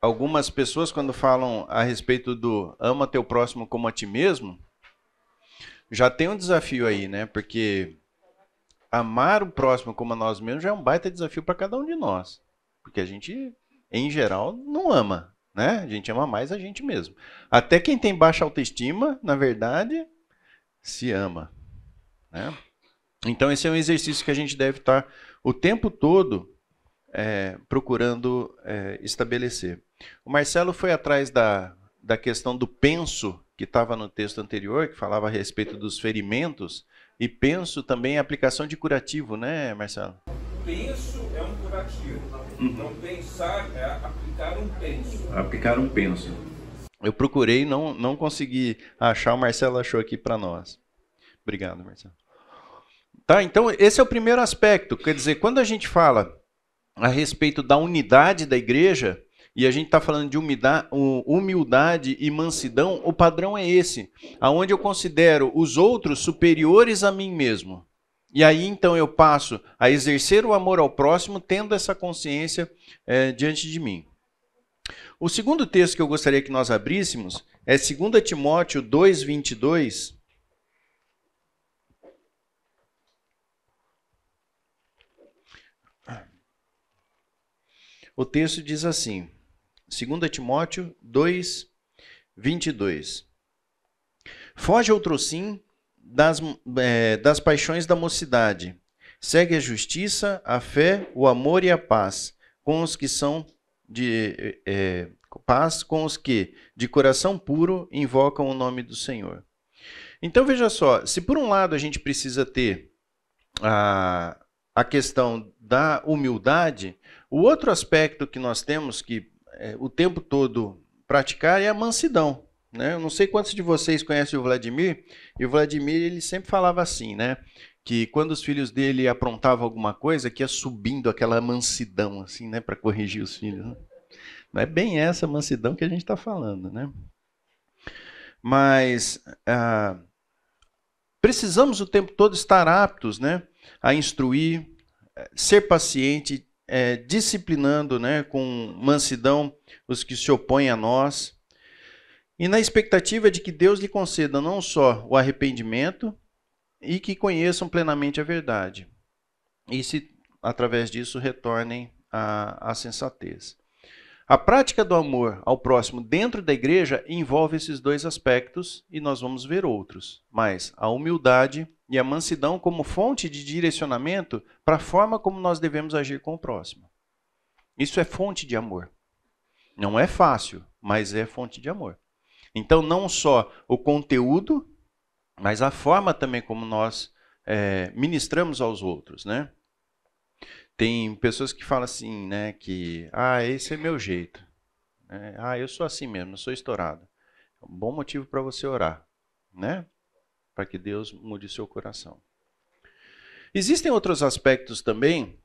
[SPEAKER 1] algumas pessoas quando falam a respeito do ama teu próximo como a ti mesmo, já tem um desafio aí, né? Porque amar o próximo como a nós mesmos já é um baita desafio para cada um de nós, porque a gente em geral não ama, né? A gente ama mais a gente mesmo. Até quem tem baixa autoestima, na verdade, se ama. Né? Então, esse é um exercício que a gente deve estar tá o tempo todo é, procurando é, estabelecer. O Marcelo foi atrás da, da questão do penso, que estava no texto anterior, que falava a respeito dos ferimentos, e penso também é aplicação de curativo, né, Marcelo?
[SPEAKER 2] Penso é um curativo. Uhum. Não pensar é aplicar um penso. Aplicar um penso.
[SPEAKER 1] Eu procurei, não, não consegui achar, o Marcelo achou aqui para nós. Obrigado, Marcelo. Tá? Então, esse é o primeiro aspecto. Quer dizer, quando a gente fala a respeito da unidade da igreja, e a gente está falando de humildade e mansidão, o padrão é esse, aonde eu considero os outros superiores a mim mesmo. E aí então eu passo a exercer o amor ao próximo, tendo essa consciência é, diante de mim. O segundo texto que eu gostaria que nós abríssemos é 2 Timóteo 2,22, O texto diz assim, 2 Timóteo 2, 22. Foge outro sim das, é, das paixões da mocidade. Segue a justiça, a fé, o amor e a paz com os que são de é, paz com os que de coração puro invocam o nome do Senhor. Então veja só, se por um lado a gente precisa ter a, a questão da humildade, o outro aspecto que nós temos que é, o tempo todo praticar é a mansidão. Né? Eu não sei quantos de vocês conhecem o Vladimir, e o Vladimir ele sempre falava assim, né? Que quando os filhos dele aprontavam alguma coisa, que ia subindo aquela mansidão, assim, né? Para corrigir os filhos. Né? Não é bem essa mansidão que a gente está falando, né? Mas ah, precisamos o tempo todo estar aptos, né? A instruir, eh, ser paciente, é, disciplinando né, com mansidão os que se opõem a nós. E na expectativa de que Deus lhe conceda não só o arrependimento e que conheçam plenamente a verdade. E se através disso retornem à, à sensatez. A prática do amor ao próximo dentro da igreja envolve esses dois aspectos e nós vamos ver outros, mas a humildade e a mansidão como fonte de direcionamento para a forma como nós devemos agir com o próximo. Isso é fonte de amor. Não é fácil, mas é fonte de amor. Então, não só o conteúdo, mas a forma também como nós é, ministramos aos outros, né? Tem pessoas que falam assim, né? Que, ah, esse é meu jeito. É, ah, eu sou assim mesmo, eu sou estourado. É um bom motivo para você orar, né? para que Deus mude seu coração. Existem outros aspectos também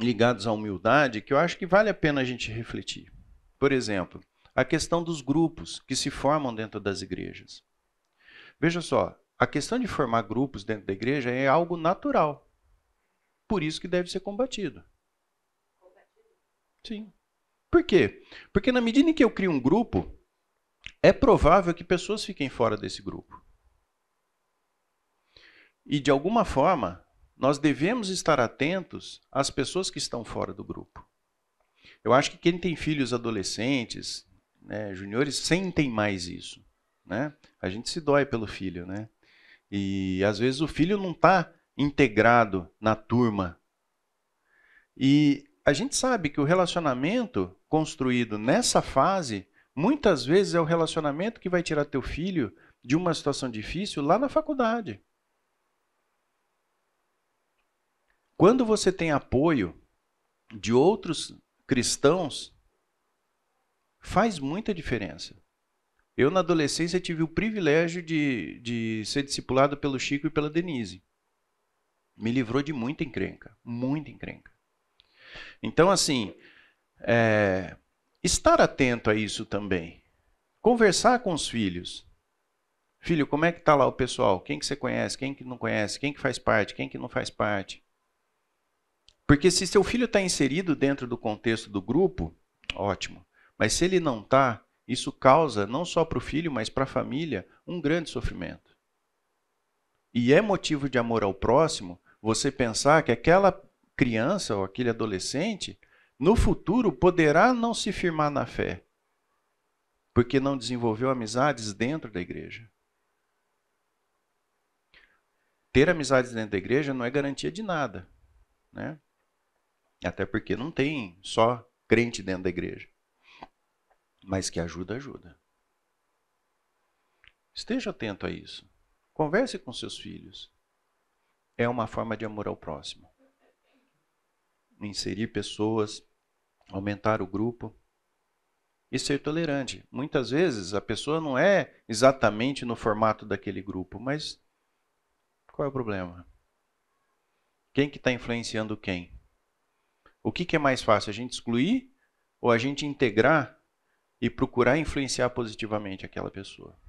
[SPEAKER 1] ligados à humildade que eu acho que vale a pena a gente refletir. Por exemplo, a questão dos grupos que se formam dentro das igrejas. Veja só, a questão de formar grupos dentro da igreja é algo natural. Por isso que deve ser combatido. Sim. Por quê? Porque na medida em que eu crio um grupo, é provável que pessoas fiquem fora desse grupo. E de alguma forma, nós devemos estar atentos às pessoas que estão fora do grupo. Eu acho que quem tem filhos adolescentes, né, juniores, sentem mais isso. Né? A gente se dói pelo filho, né? E às vezes o filho não está integrado na turma. E a gente sabe que o relacionamento construído nessa fase, muitas vezes é o relacionamento que vai tirar teu filho de uma situação difícil lá na faculdade. Quando você tem apoio de outros cristãos, faz muita diferença. Eu, na adolescência, tive o privilégio de, de ser discipulado pelo Chico e pela Denise. Me livrou de muita encrenca, muita encrenca. Então, assim, é, estar atento a isso também. Conversar com os filhos. Filho, como é que está lá o pessoal? Quem que você conhece? Quem que não conhece? Quem que faz parte? Quem que não faz parte? Porque se seu filho está inserido dentro do contexto do grupo, ótimo. Mas se ele não está, isso causa, não só para o filho, mas para a família, um grande sofrimento. E é motivo de amor ao próximo você pensar que aquela criança ou aquele adolescente, no futuro, poderá não se firmar na fé, porque não desenvolveu amizades dentro da igreja. Ter amizades dentro da igreja não é garantia de nada. Né? Até porque não tem só crente dentro da igreja. Mas que ajuda, ajuda. Esteja atento a isso. Converse com seus filhos. É uma forma de amor ao próximo. Inserir pessoas, aumentar o grupo e ser tolerante. Muitas vezes a pessoa não é exatamente no formato daquele grupo, mas qual é o problema? Quem que está influenciando quem? O que, que é mais fácil, a gente excluir ou a gente integrar e procurar influenciar positivamente aquela pessoa?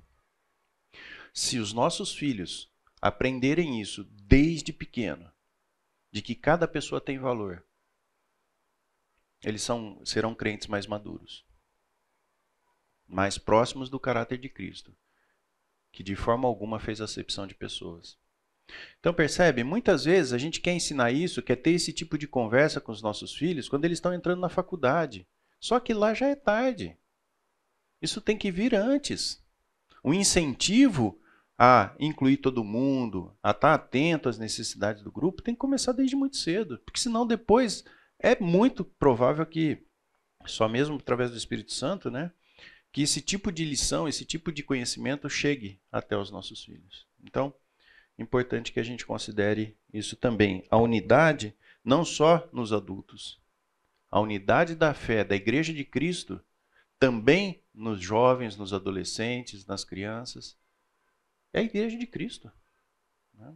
[SPEAKER 1] Se os nossos filhos aprenderem isso desde pequeno, de que cada pessoa tem valor, eles são, serão crentes mais maduros, mais próximos do caráter de Cristo, que de forma alguma fez acepção de pessoas. Então percebe, muitas vezes a gente quer ensinar isso, quer ter esse tipo de conversa com os nossos filhos quando eles estão entrando na faculdade. Só que lá já é tarde. Isso tem que vir antes. O incentivo a incluir todo mundo, a estar tá atento às necessidades do grupo, tem que começar desde muito cedo, porque senão depois é muito provável que só mesmo através do Espírito Santo, né, que esse tipo de lição, esse tipo de conhecimento chegue até os nossos filhos. Então, importante que a gente considere isso também. A unidade, não só nos adultos, a unidade da fé da Igreja de Cristo também nos jovens, nos adolescentes, nas crianças. É a Igreja de Cristo. Né?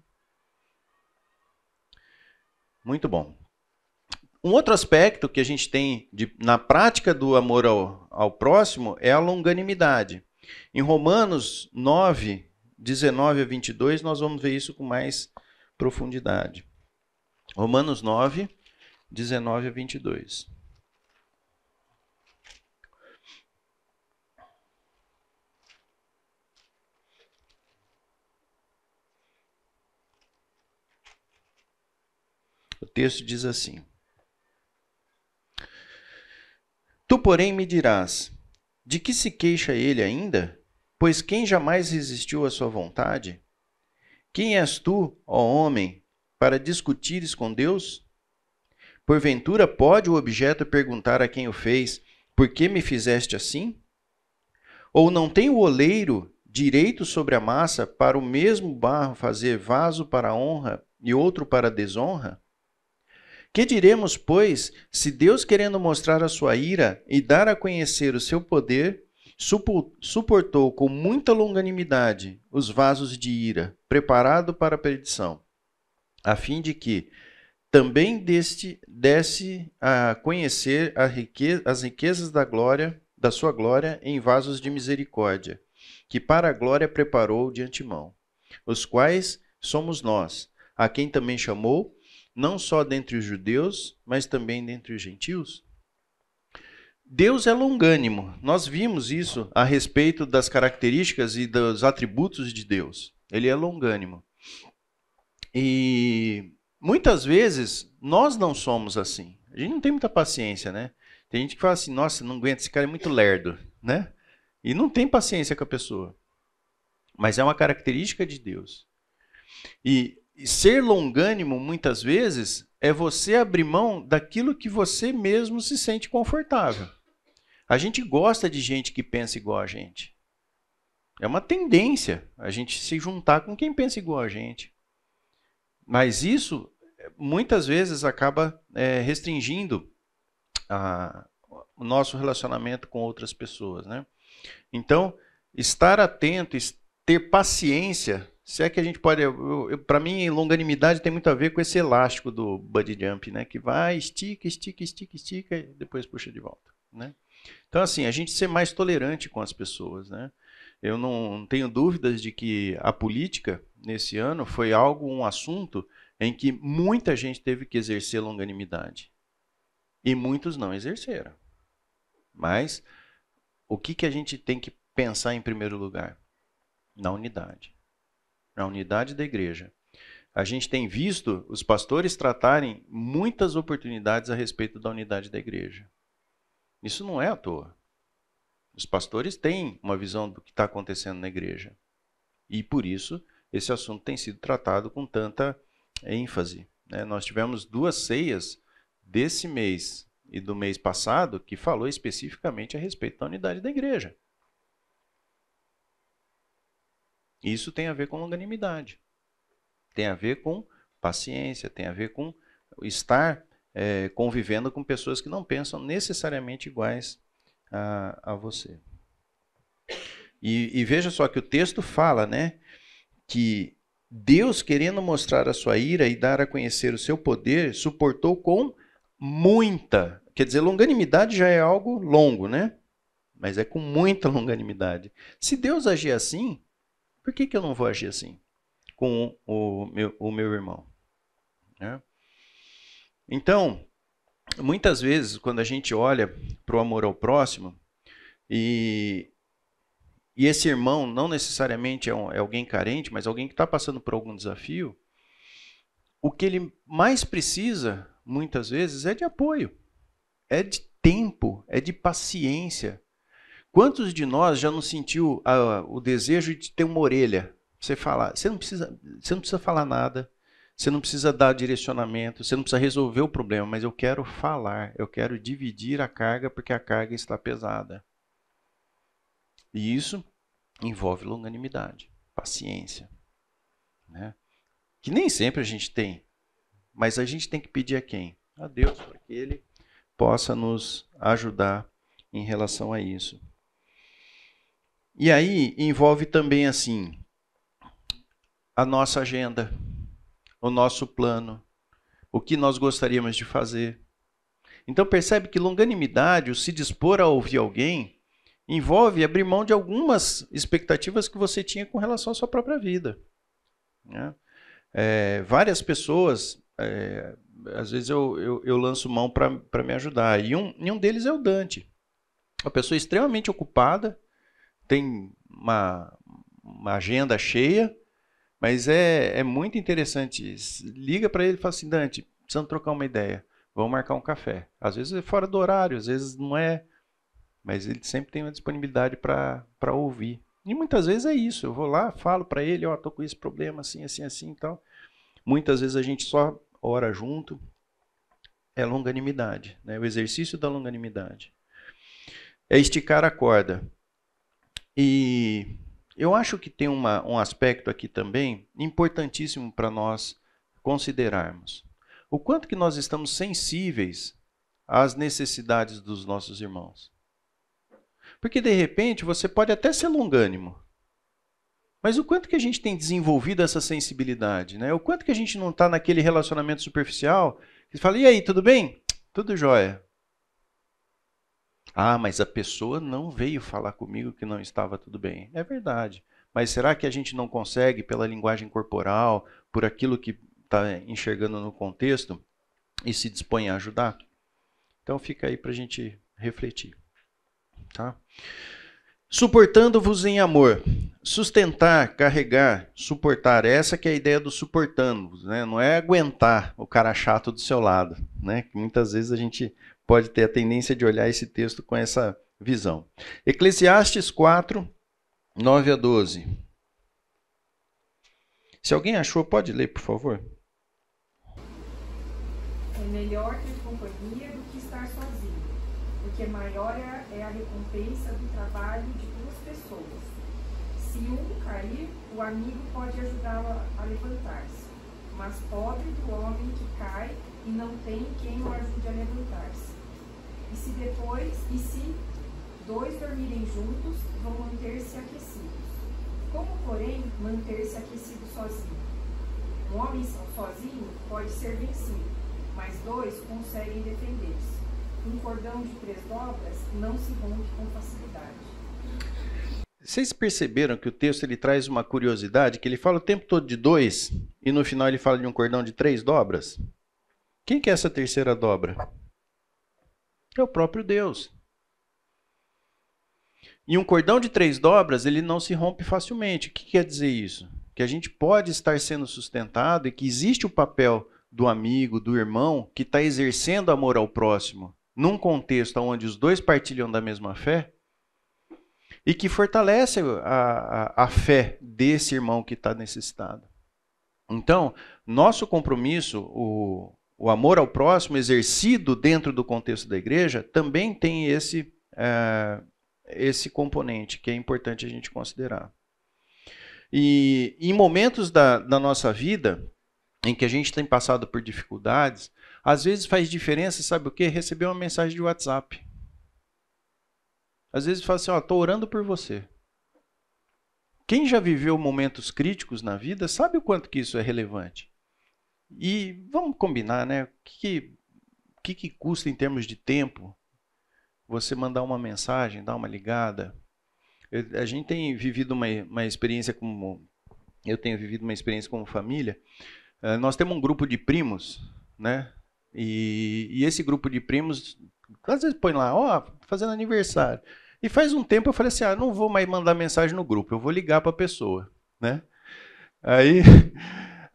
[SPEAKER 1] Muito bom. Um outro aspecto que a gente tem de, na prática do amor ao, ao próximo é a longanimidade. Em Romanos 9, 19 a 22, nós vamos ver isso com mais profundidade. Romanos 9, 19 a 22. O texto diz assim: Tu, porém, me dirás: de que se queixa ele ainda? Pois quem jamais resistiu à sua vontade? Quem és tu, ó homem, para discutires com Deus? Porventura pode o objeto perguntar a quem o fez: Por que me fizeste assim? Ou não tem o oleiro direito sobre a massa para o mesmo barro fazer vaso para honra e outro para desonra? Que diremos, pois, se Deus, querendo mostrar a sua ira e dar a conhecer o seu poder, suportou com muita longanimidade os vasos de ira, preparado para a perdição, a fim de que também deste, desse a conhecer a riqueza, as riquezas da glória, da sua glória em vasos de misericórdia, que para a glória preparou de antemão, os quais somos nós, a quem também chamou, não só dentre os judeus, mas também dentre os gentios. Deus é longânimo. Nós vimos isso a respeito das características e dos atributos de Deus. Ele é longânimo. E muitas vezes nós não somos assim. A gente não tem muita paciência, né? Tem gente que fala assim: nossa, não aguento, esse cara é muito lerdo, né? E não tem paciência com a pessoa. Mas é uma característica de Deus. E ser longânimo, muitas vezes, é você abrir mão daquilo que você mesmo se sente confortável. A gente gosta de gente que pensa igual a gente. É uma tendência a gente se juntar com quem pensa igual a gente. Mas isso muitas vezes acaba é, restringindo a, o nosso relacionamento com outras pessoas. Né? Então, estar atento, ter paciência, se é que a gente pode. Para mim, longanimidade tem muito a ver com esse elástico do body jump, né? que vai, estica, estica, estica, estica e depois puxa de volta. Né? Então, assim, a gente ser mais tolerante com as pessoas, né? Eu não tenho dúvidas de que a política, nesse ano, foi algo, um assunto em que muita gente teve que exercer longanimidade. E muitos não exerceram. Mas o que, que a gente tem que pensar em primeiro lugar? Na unidade. Na unidade da igreja. A gente tem visto os pastores tratarem muitas oportunidades a respeito da unidade da igreja. Isso não é à toa. Os pastores têm uma visão do que está acontecendo na igreja. E por isso esse assunto tem sido tratado com tanta eh, ênfase. Né? Nós tivemos duas ceias desse mês e do mês passado que falou especificamente a respeito da unidade da igreja. Isso tem a ver com longanimidade, tem a ver com paciência, tem a ver com estar é, convivendo com pessoas que não pensam necessariamente iguais a, a você. E, e, veja só que o texto fala, né, que Deus, querendo mostrar a sua ira e dar a conhecer o seu poder, suportou com muita. Quer dizer, longanimidade já é algo longo, né? Mas é com muita <laughs> longanimidade. Se Deus agir assim, por que, que eu não vou agir assim com o meu, o meu irmão? Né? Então, muitas vezes, quando a gente olha para o amor ao próximo, e, e esse irmão não necessariamente é, um, é alguém carente, mas alguém que está passando por algum desafio, o que ele mais precisa, muitas vezes, é de apoio, é de tempo, é de paciência. Quantos de nós já não sentiu a, ah, o desejo de ter uma orelha? Você falar, você não precisa, você não precisa falar nada. Você não precisa dar direcionamento, você não precisa resolver o problema, mas eu quero falar, eu quero dividir a carga porque a carga está pesada. E isso envolve longanimidade, paciência, né? que nem sempre a gente tem, mas a gente tem que pedir a quem? A Deus, para que Ele possa nos ajudar em relação a isso. E aí envolve também assim a nossa agenda o nosso plano, o que nós gostaríamos de fazer. Então percebe que longanimidade, o se dispor a ouvir alguém, envolve abrir mão de algumas expectativas que você tinha com relação à sua própria vida. Né? É, várias pessoas, é, às vezes eu, eu, eu lanço mão para me ajudar, e um, e um deles é o Dante. Uma pessoa extremamente ocupada, tem uma, uma agenda cheia, mas é, é muito interessante Liga para ele e fala assim, Dante, precisamos trocar uma ideia. Vamos marcar um café. Às vezes é fora do horário, às vezes não é. Mas ele sempre tem uma disponibilidade para ouvir. E muitas vezes é isso. Eu vou lá, falo para ele, ó, oh, tô com esse problema assim, assim, assim e tal. Muitas vezes a gente só ora junto. É longanimidade, né? O exercício da longanimidade. É esticar a corda. E eu acho que tem uma, um aspecto aqui também importantíssimo para nós considerarmos. O quanto que nós estamos sensíveis às necessidades dos nossos irmãos. Porque de repente você pode até ser longânimo. Mas o quanto que a gente tem desenvolvido essa sensibilidade, né? O quanto que a gente não está naquele relacionamento superficial que fala, e aí, tudo bem? Tudo jóia. Ah, mas a pessoa não veio falar comigo que não estava tudo bem. É verdade. Mas será que a gente não consegue, pela linguagem corporal, por aquilo que está enxergando no contexto, e se dispõe a ajudar? Então fica aí para a gente refletir. Tá? Suportando-vos em amor. Sustentar, carregar, suportar. Essa que é a ideia do suportando-vos. Né? Não é aguentar o cara chato do seu lado. Né? Muitas vezes a gente pode ter a tendência de olhar esse texto com essa visão. Eclesiastes 4, 9 a 12. Se alguém achou, pode ler, por favor.
[SPEAKER 4] É melhor ter companhia do que estar sozinho, porque maior é, é a recompensa do trabalho de duas pessoas. Se um cair, o amigo pode ajudá-lo a levantar-se, mas pobre do homem que cai e não tem quem o ajude a levantar-se. E se depois, e se dois dormirem juntos, vão manter-se aquecidos.
[SPEAKER 1] Como, porém, manter-se aquecido sozinho? Um homem sozinho pode ser vencido, mas dois conseguem defender-se. Um cordão de três dobras não se rompe com facilidade. Vocês perceberam que o texto ele traz uma curiosidade, que ele fala o tempo todo de dois e no final ele fala de um cordão de três dobras? Quem que é essa terceira dobra? é o próprio Deus. E um cordão de três dobras, ele não se rompe facilmente. O que quer dizer isso? Que a gente pode estar sendo sustentado e que existe o papel do amigo, do irmão, que está exercendo amor ao próximo, num contexto onde os dois partilham da mesma fé, e que fortalece a, a, a fé desse irmão que está necessitado. Então, nosso compromisso, o, o amor ao próximo exercido dentro do contexto da igreja também tem esse, é, esse componente que é importante a gente considerar. E em momentos da, da nossa vida em que a gente tem passado por dificuldades, às vezes faz diferença, sabe o quê? Receber uma mensagem de WhatsApp. Às vezes fala assim, ó, oh, orando por você. Quem já viveu momentos críticos na vida sabe o quanto que isso é relevante. E vamos combinar, né? O que, que, que custa em termos de tempo você mandar uma mensagem, dar uma ligada? Eu, a gente tem vivido uma, uma experiência como. Eu tenho vivido uma experiência como família. Uh, nós temos um grupo de primos, né? E, e esse grupo de primos, às vezes põe lá, ó, oh, fazendo aniversário. E faz um tempo eu falei assim: ah, não vou mais mandar mensagem no grupo, eu vou ligar para a pessoa, né? Aí.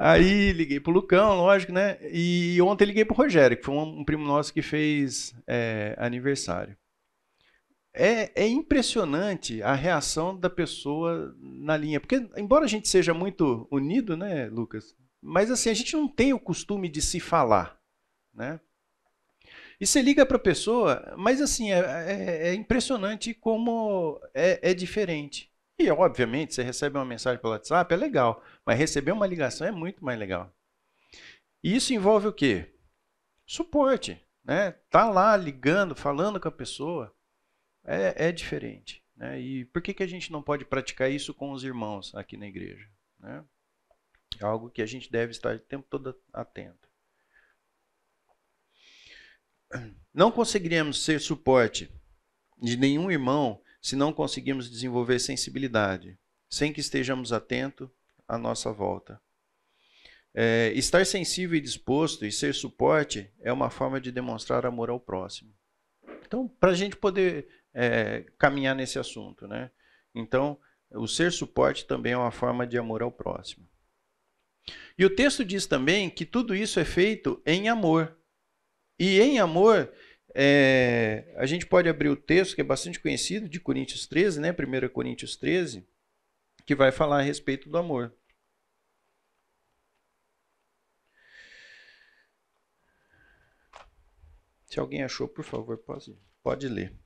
[SPEAKER 1] Aí liguei pro Lucão, lógico, né? E ontem liguei pro Rogério, que foi um, primo nosso que fez é, aniversário. É, é, impressionante a reação da pessoa na linha. Porque, embora a gente seja muito unido, né, Lucas? Mas assim, a gente não tem o costume de se falar, né? E você liga para a pessoa, mas assim, é, é, é impressionante como é, é diferente. E, obviamente, você recebe uma mensagem pelo WhatsApp, é legal, mas receber uma ligação é muito mais legal. E isso envolve o quê? Suporte. Né? Tá lá ligando, falando com a pessoa, é, é diferente. Né? E por que, que a gente não pode praticar isso com os irmãos aqui na igreja? Né? É algo que a gente deve estar o tempo todo atento. Não conseguiríamos ser suporte de nenhum irmão se não conseguirmos desenvolver sensibilidade, sem que estejamos atentos à nossa volta. É, estar sensível e disposto e ser suporte é uma forma de demonstrar amor ao próximo. Então, para a gente poder é, caminhar nesse assunto, né? Então, o ser suporte também é uma forma de amor ao próximo. E o texto diz também que tudo isso é feito em amor. E em amor é, a gente pode abrir o texto que é bastante conhecido de Coríntios 13, né? 1 Coríntios 13, que vai falar a respeito do amor. Se alguém achou, por favor, pode, pode ler.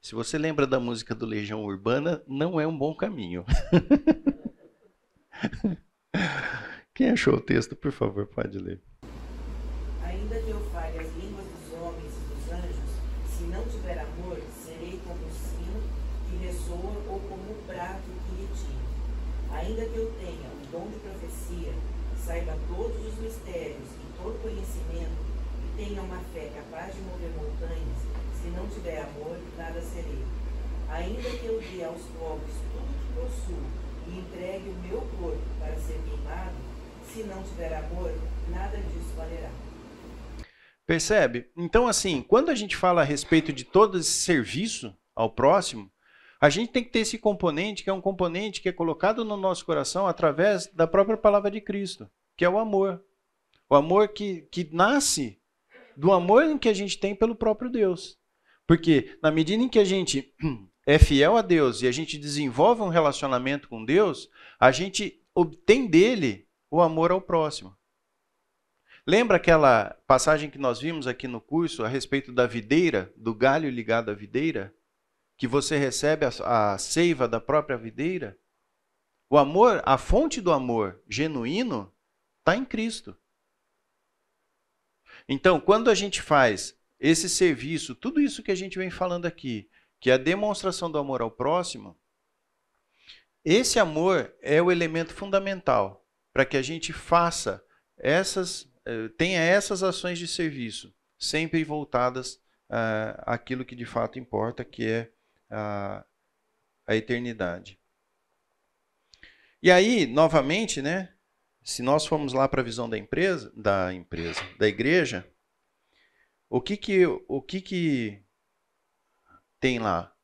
[SPEAKER 1] Se você lembra da música do Legião Urbana, não é um bom caminho. <laughs> Quem achou o texto, por favor, pode ler.
[SPEAKER 2] ainda que eu tenha o dom de profecia, saiba todos os mistérios e todo conhecimento, e tenha uma fé capaz de mover montanhas, se não tiver amor, nada serei. Ainda que eu dê aos pobres tudo o que possuo e entregue o meu corpo para ser queimado, se não tiver amor, nada disso valerá.
[SPEAKER 1] Percebe? Então, assim, quando a gente fala a respeito de todo esse serviço ao próximo, a gente tem que ter esse componente, que é um componente que é colocado no nosso coração através da própria palavra de Cristo, que é o amor. O amor que, que nasce do amor que a gente tem pelo próprio Deus. Porque na medida em que a gente <clears throat> é fiel a Deus e a gente desenvolve um relacionamento com Deus, a gente obtém dele o amor ao próximo. Lembra aquela passagem que nós vimos aqui no curso a respeito da videira, do galho ligado à videira? que você recebe a, a seiva da própria videira, o amor, a fonte do amor genuíno, está em Cristo. Então, quando a gente faz esse serviço, tudo isso que a gente vem falando aqui, que é a demonstração do amor ao próximo, esse amor é o elemento fundamental para que a gente faça essas, eh, tenha essas ações de serviço, sempre voltadas eh, àquilo que de fato importa, que é a, a eternidade. E aí, novamente, né? Se nós formos lá para a visão da empresa, da empresa, da igreja, o que que o que que tem lá?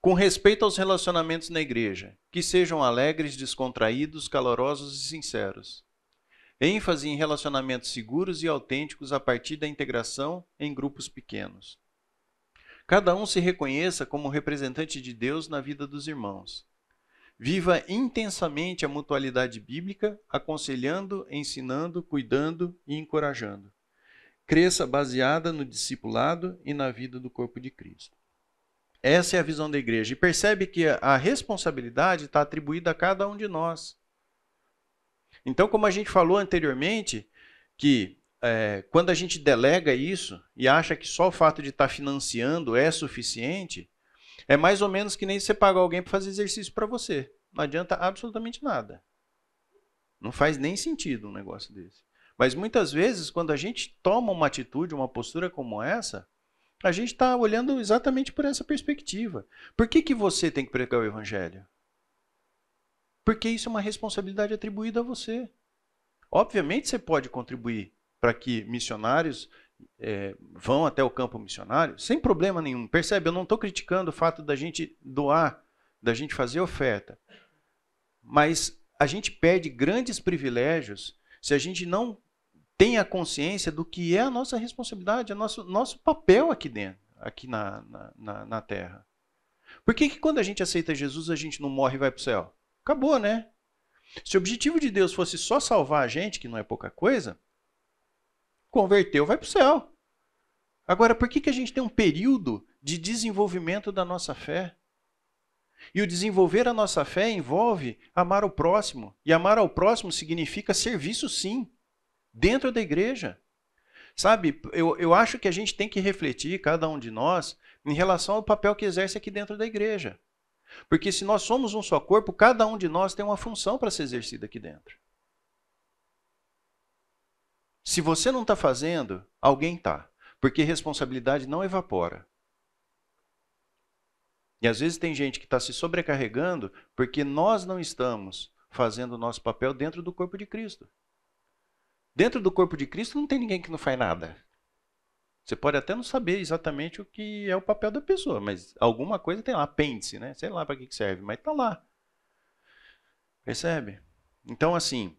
[SPEAKER 1] Com respeito aos relacionamentos na igreja, que sejam alegres, descontraídos, calorosos e sinceros. ênfase em relacionamentos seguros e autênticos a partir da integração em grupos pequenos. Cada um se reconheça como representante de Deus na vida dos irmãos. Viva intensamente a mutualidade bíblica, aconselhando, ensinando, cuidando e encorajando. Cresça baseada no discipulado e na vida do corpo de Cristo. Essa é a visão da igreja. E percebe que a responsabilidade está atribuída a cada um de nós. Então, como a gente falou anteriormente, que é, quando a gente delega isso e acha que só o fato de estar tá financiando é suficiente, é mais ou menos que nem você pagar alguém para fazer exercício para você. Não adianta absolutamente nada. Não faz nem sentido um negócio desse. Mas muitas vezes, quando a gente toma uma atitude, uma postura como essa, a gente está olhando exatamente por essa perspectiva. Por que, que você tem que pregar o evangelho? Porque isso é uma responsabilidade atribuída a você. Obviamente você pode contribuir para que missionários é, vão até o campo missionário, sem problema nenhum. Percebe? Eu não estou criticando o fato da gente doar, da gente fazer oferta. Mas a gente perde grandes privilégios se a gente não tem a consciência do que é a nossa responsabilidade, o é nosso, nosso papel aqui dentro, aqui na, na, na, terra. Por que, que quando a gente aceita Jesus, a gente não morre e vai para o céu? Acabou, né? Se o objetivo de Deus fosse só salvar a gente, que não é pouca coisa, Converteu, vai para o céu. Agora, por que, que a gente tem um período de desenvolvimento da nossa fé? E o desenvolver a nossa fé envolve amar o próximo. E amar ao próximo significa serviço, sim, dentro da igreja. Sabe, eu, eu acho que a gente tem que refletir, cada um de nós, em relação ao papel que exerce aqui dentro da igreja. Porque se nós somos um só corpo, cada um de nós tem uma função para ser exercida aqui dentro. Se você não está fazendo, alguém está. Porque responsabilidade não evapora. E às vezes tem gente que está se sobrecarregando porque nós não estamos fazendo o nosso papel dentro do corpo de Cristo. Dentro do corpo de Cristo não tem ninguém que não faz nada. Você pode até não saber exatamente o que é o papel da pessoa, mas alguma coisa tem lá, apêndice, né? Sei lá para que serve, mas está lá. Percebe? Então, assim,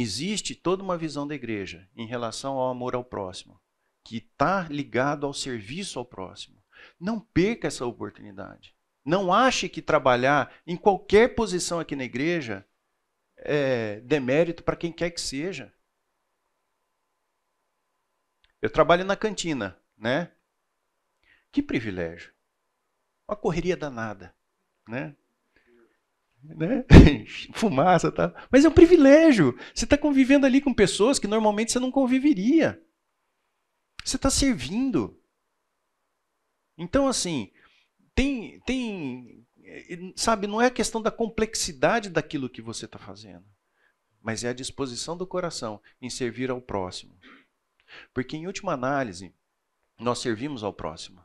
[SPEAKER 1] existe toda uma visão da igreja em relação ao amor ao próximo, que está ligado ao serviço ao próximo. Não perca essa oportunidade. Não ache que trabalhar em qualquer posição aqui na igreja é demérito para quem quer que seja. Eu trabalho na cantina, né? Que privilégio. Uma correria danada, né? né? <laughs> fumaça, tá? Mas é um privilégio. Você está convivendo ali com pessoas que normalmente você não conviveria. Você está servindo. Então, assim, tem, tem, eh, sabe, não é a questão da complexidade daquilo que você está fazendo, mas é a disposição do coração em servir ao próximo. Porque, em última análise, nós servimos ao próximo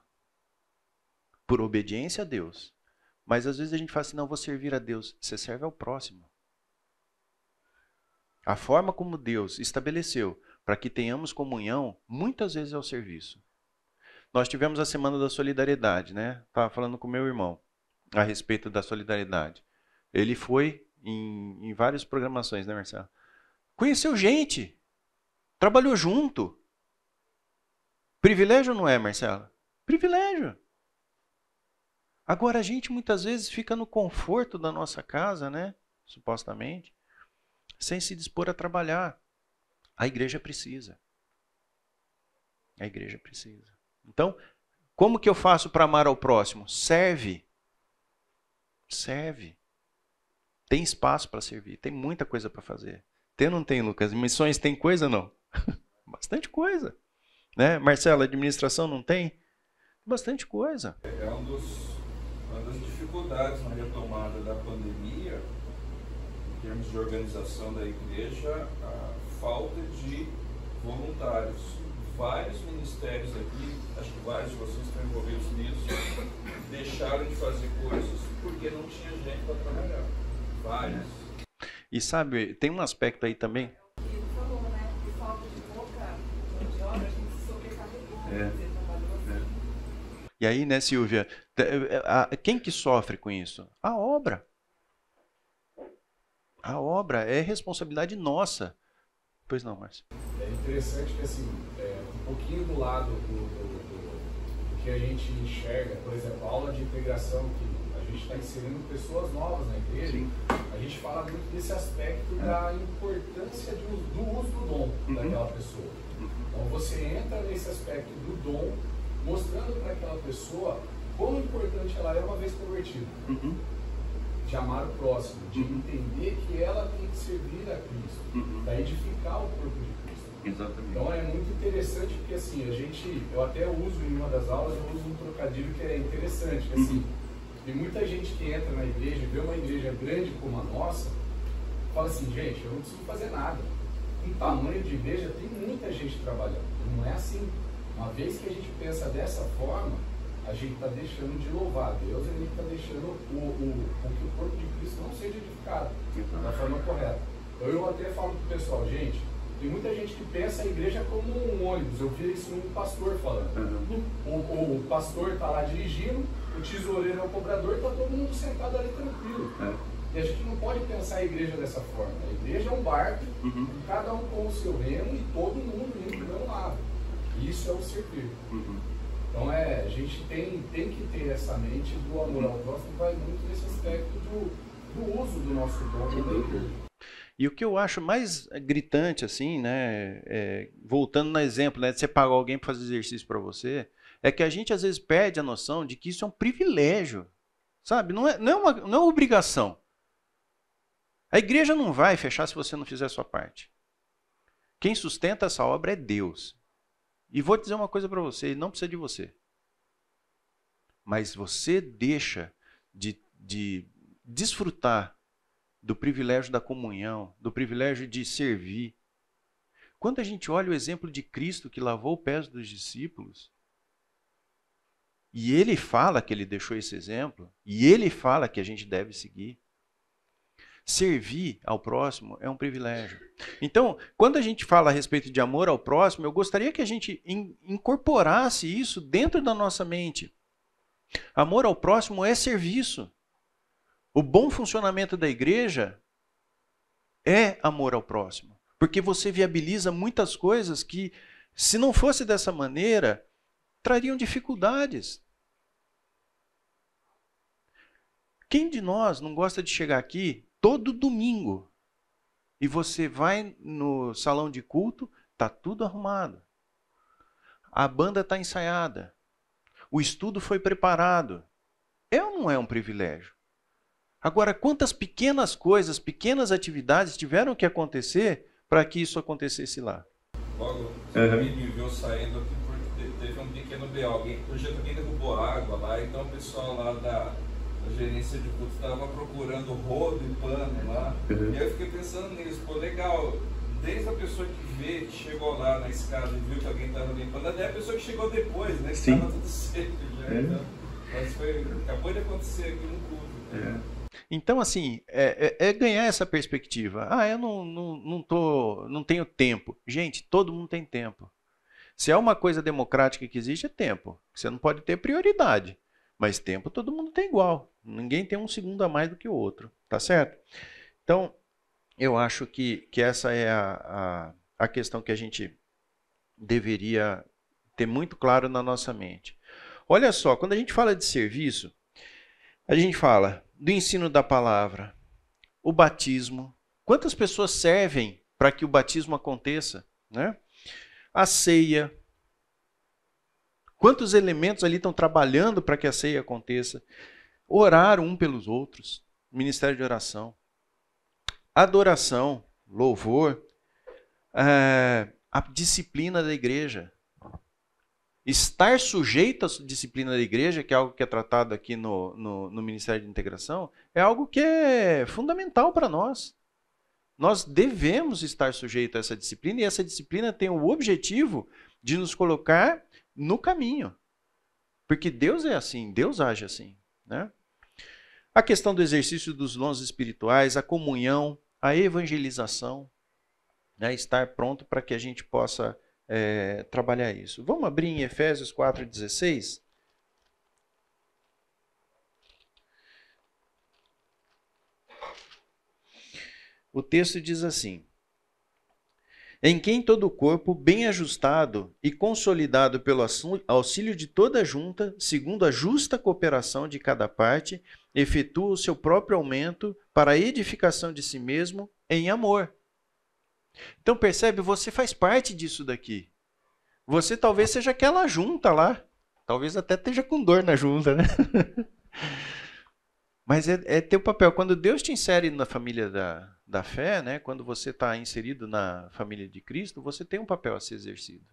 [SPEAKER 1] por obediência a Deus mas às vezes a gente fala assim: não, vou servir a Deus. Você serve ao próximo. A forma como Deus estabeleceu para que tenhamos comunhão, muitas vezes é o serviço. Nós tivemos a Semana da Solidariedade, né? Estava falando com meu irmão a respeito da solidariedade. Ele foi em, em várias programações, né, Marcelo? Conheceu gente, trabalhou junto. Privilégio não é, Marcelo? Privilégio. Agora, a gente muitas vezes fica no conforto da nossa casa, né? Supostamente, sem se dispor a trabalhar. A igreja precisa. A igreja precisa. Então, como que eu faço para amar ao próximo? Serve. Serve. Tem espaço para servir, tem muita coisa para fazer. Tem não tem, Lucas? Missões tem coisa não? <laughs> Bastante coisa. Né? Marcela, administração não tem? Bastante coisa. É um dos dificuldades
[SPEAKER 2] na retomada da pandemia, em termos de organização da igreja, a falta de voluntários. Vários ministérios aqui, acho que vários de vocês estão envolvidos nisso, deixaram de fazer coisas porque não tinha gente para trabalhar. Vários.
[SPEAKER 1] E sabe, tem um aspecto aí também. Ele falou, né? Que falta de boca, de obra, a gente se sobrecarregou. É. E aí, né, Silvia, quem que sofre com isso? A obra. A obra é responsabilidade nossa. Pois não, Márcio.
[SPEAKER 4] É interessante que, assim, é, um pouquinho do lado do, do, do, que a gente enxerga, por exemplo, a aula de integração que a gente está inserindo pessoas novas na igreja, Sim. a gente fala muito desse aspecto é. da importância do, do uso do dom uhum. daquela pessoa. Então você entra nesse aspecto do dom mostrando para aquela pessoa quão importante ela é uma vez convertida. Uhum. De amar o próximo, de uhum. entender que ela tem que servir a Cristo, uhum. para edificar o corpo de Cristo. Exatamente. Então é muito interessante porque assim, a gente, eu até uso em uma das aulas, eu uso um trocadilho que é interessante, que assim, tem uhum. muita gente que entra na igreja, vê uma igreja grande como a nossa, fala assim, gente, eu não preciso fazer nada. Em tamanho de igreja tem muita gente trabalhando. Não é assim. Uma vez que a gente pensa dessa forma, a gente está deixando de louvar Deus e a gente está deixando o, o, o, que o corpo de Cristo não seja edificado da forma correta. Então, eu até falo para o pessoal, gente, tem muita gente que pensa a igreja como um ônibus. Eu vi isso um pastor falando. Uhum. O, o, pastor está lá dirigindo, o tesoureiro é o cobrador, está todo mundo sentado ali tranquilo. É. E a gente não pode pensar a igreja dessa forma. A igreja é um barco, uhum. cada um com o seu remo e todo mundo isso é o servir. Uhum. Então é, a gente tem, tem que ter essa mente do amor ao próximo, vai muito nesse aspecto do, do uso do nosso dom né? da igreja.
[SPEAKER 1] E o que eu acho mais gritante, assim, né, é, voltando no exemplo, né, de você pagar alguém para fazer exercício para você, é que a gente às vezes perde a noção de que isso é um privilégio, sabe? Não é, não é, uma, não é uma obrigação. A igreja não vai fechar se você não fizer a sua parte. Quem sustenta essa obra é Deus. E vou dizer uma coisa para você, ele não precisa de você. Mas você deixa de, de desfrutar do privilégio da comunhão, do privilégio de servir. Quando a gente olha o exemplo de Cristo que lavou os pés dos discípulos, e ele fala que ele deixou esse exemplo, e ele fala que a gente deve seguir servir ao próximo é um privilégio. Então, quando a gente fala a respeito de amor ao próximo, eu gostaria que a gente in incorporasse isso dentro da nossa mente. Amor ao próximo é serviço. O bom funcionamento da igreja é amor ao próximo, porque você viabiliza muitas coisas que, se não fosse dessa maneira, trariam dificuldades. Quem de nós não gosta de chegar aqui todo domingo. E você vai no salão de culto, tá tudo arrumado. A banda tá ensaiada. O estudo foi preparado. É ou não é um privilégio? Agora, quantas pequenas coisas, pequenas atividades tiveram que acontecer para que isso acontecesse lá?
[SPEAKER 2] Logo, uhum. me viu saindo aqui porque teve um pequeno B. Alguém, alguém derrubou água lá, então o pessoal lá da, a gerência de culto estava procurando rodo e pano lá. Uhum. E eu fiquei pensando nisso, pô, legal, desde a pessoa que vê, que chegou lá na escada e viu que alguém estava limpando, até a pessoa que chegou depois, né? Que estava tudo seco <laughs> já. É. Então, mas foi, acabou de acontecer aqui no culto.
[SPEAKER 1] Né? Então, assim, é, é, é, ganhar essa perspectiva. Ah, eu não, não, não, tô, não tenho tempo. Gente, todo mundo tem tempo. Se é uma coisa democrática que existe, é tempo. Você não pode ter prioridade. Mas tempo todo mundo tem igual. Ninguém tem um segundo a mais do que o outro, tá certo? Então, eu acho que, que essa é a, a, a questão que a gente deveria ter muito claro na nossa mente. Olha só, quando a gente fala de serviço, a gente fala do ensino da palavra, o batismo. Quantas pessoas servem para que o batismo aconteça? Né? A ceia, Quantos elementos ali estão trabalhando para que a ceia aconteça? Orar um pelos outros, ministério de oração, adoração, louvor, é, a disciplina da igreja. Estar sujeito à disciplina da igreja, que é algo que é tratado aqui no, no, no Ministério de Integração, é algo que é fundamental para nós. Nós devemos estar sujeitos a essa disciplina, e essa disciplina tem o objetivo de nos colocar no caminho. Porque Deus é assim, Deus age assim. Né? A questão do exercício dos dons espirituais, a comunhão, a evangelização, né? estar pronto para que a gente possa é, trabalhar isso. Vamos abrir em Efésios 4,16? O texto diz assim: em quem todo o corpo, bem ajustado e consolidado pelo auxílio de toda a junta, segundo a justa cooperação de cada parte, efetua o seu próprio aumento para a edificação de si mesmo em amor. Então percebe, você faz parte disso daqui. Você talvez seja aquela junta lá, talvez até esteja com dor na junta, né? <laughs> Mas é, é teu papel. Quando Deus te insere na família da, da fé, né? quando você está inserido na família de Cristo, você tem um papel a ser exercido.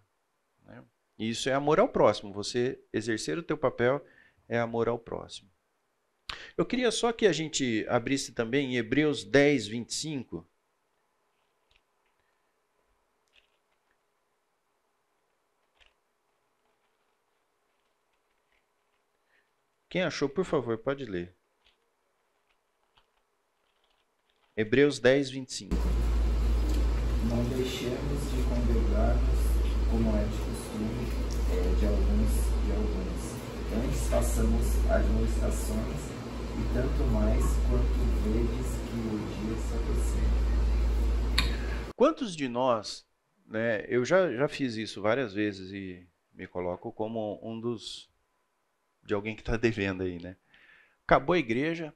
[SPEAKER 1] Né? E isso é amor ao próximo. Você exercer o teu papel é amor ao próximo. Eu queria só que a gente abrisse também em Hebreus 10, 25. Quem achou, por favor, pode ler. Hebreus 10, 25.
[SPEAKER 4] Não deixemos de congregar-nos, como é de costume é, de alguns
[SPEAKER 2] de alguns. Antes façamos administrações, e tanto mais
[SPEAKER 4] quanto vedes que o dia se aproxima.
[SPEAKER 1] Quantos de nós, né, eu já, já fiz isso várias vezes e me coloco como um dos de alguém que está devendo aí, né? Acabou a igreja,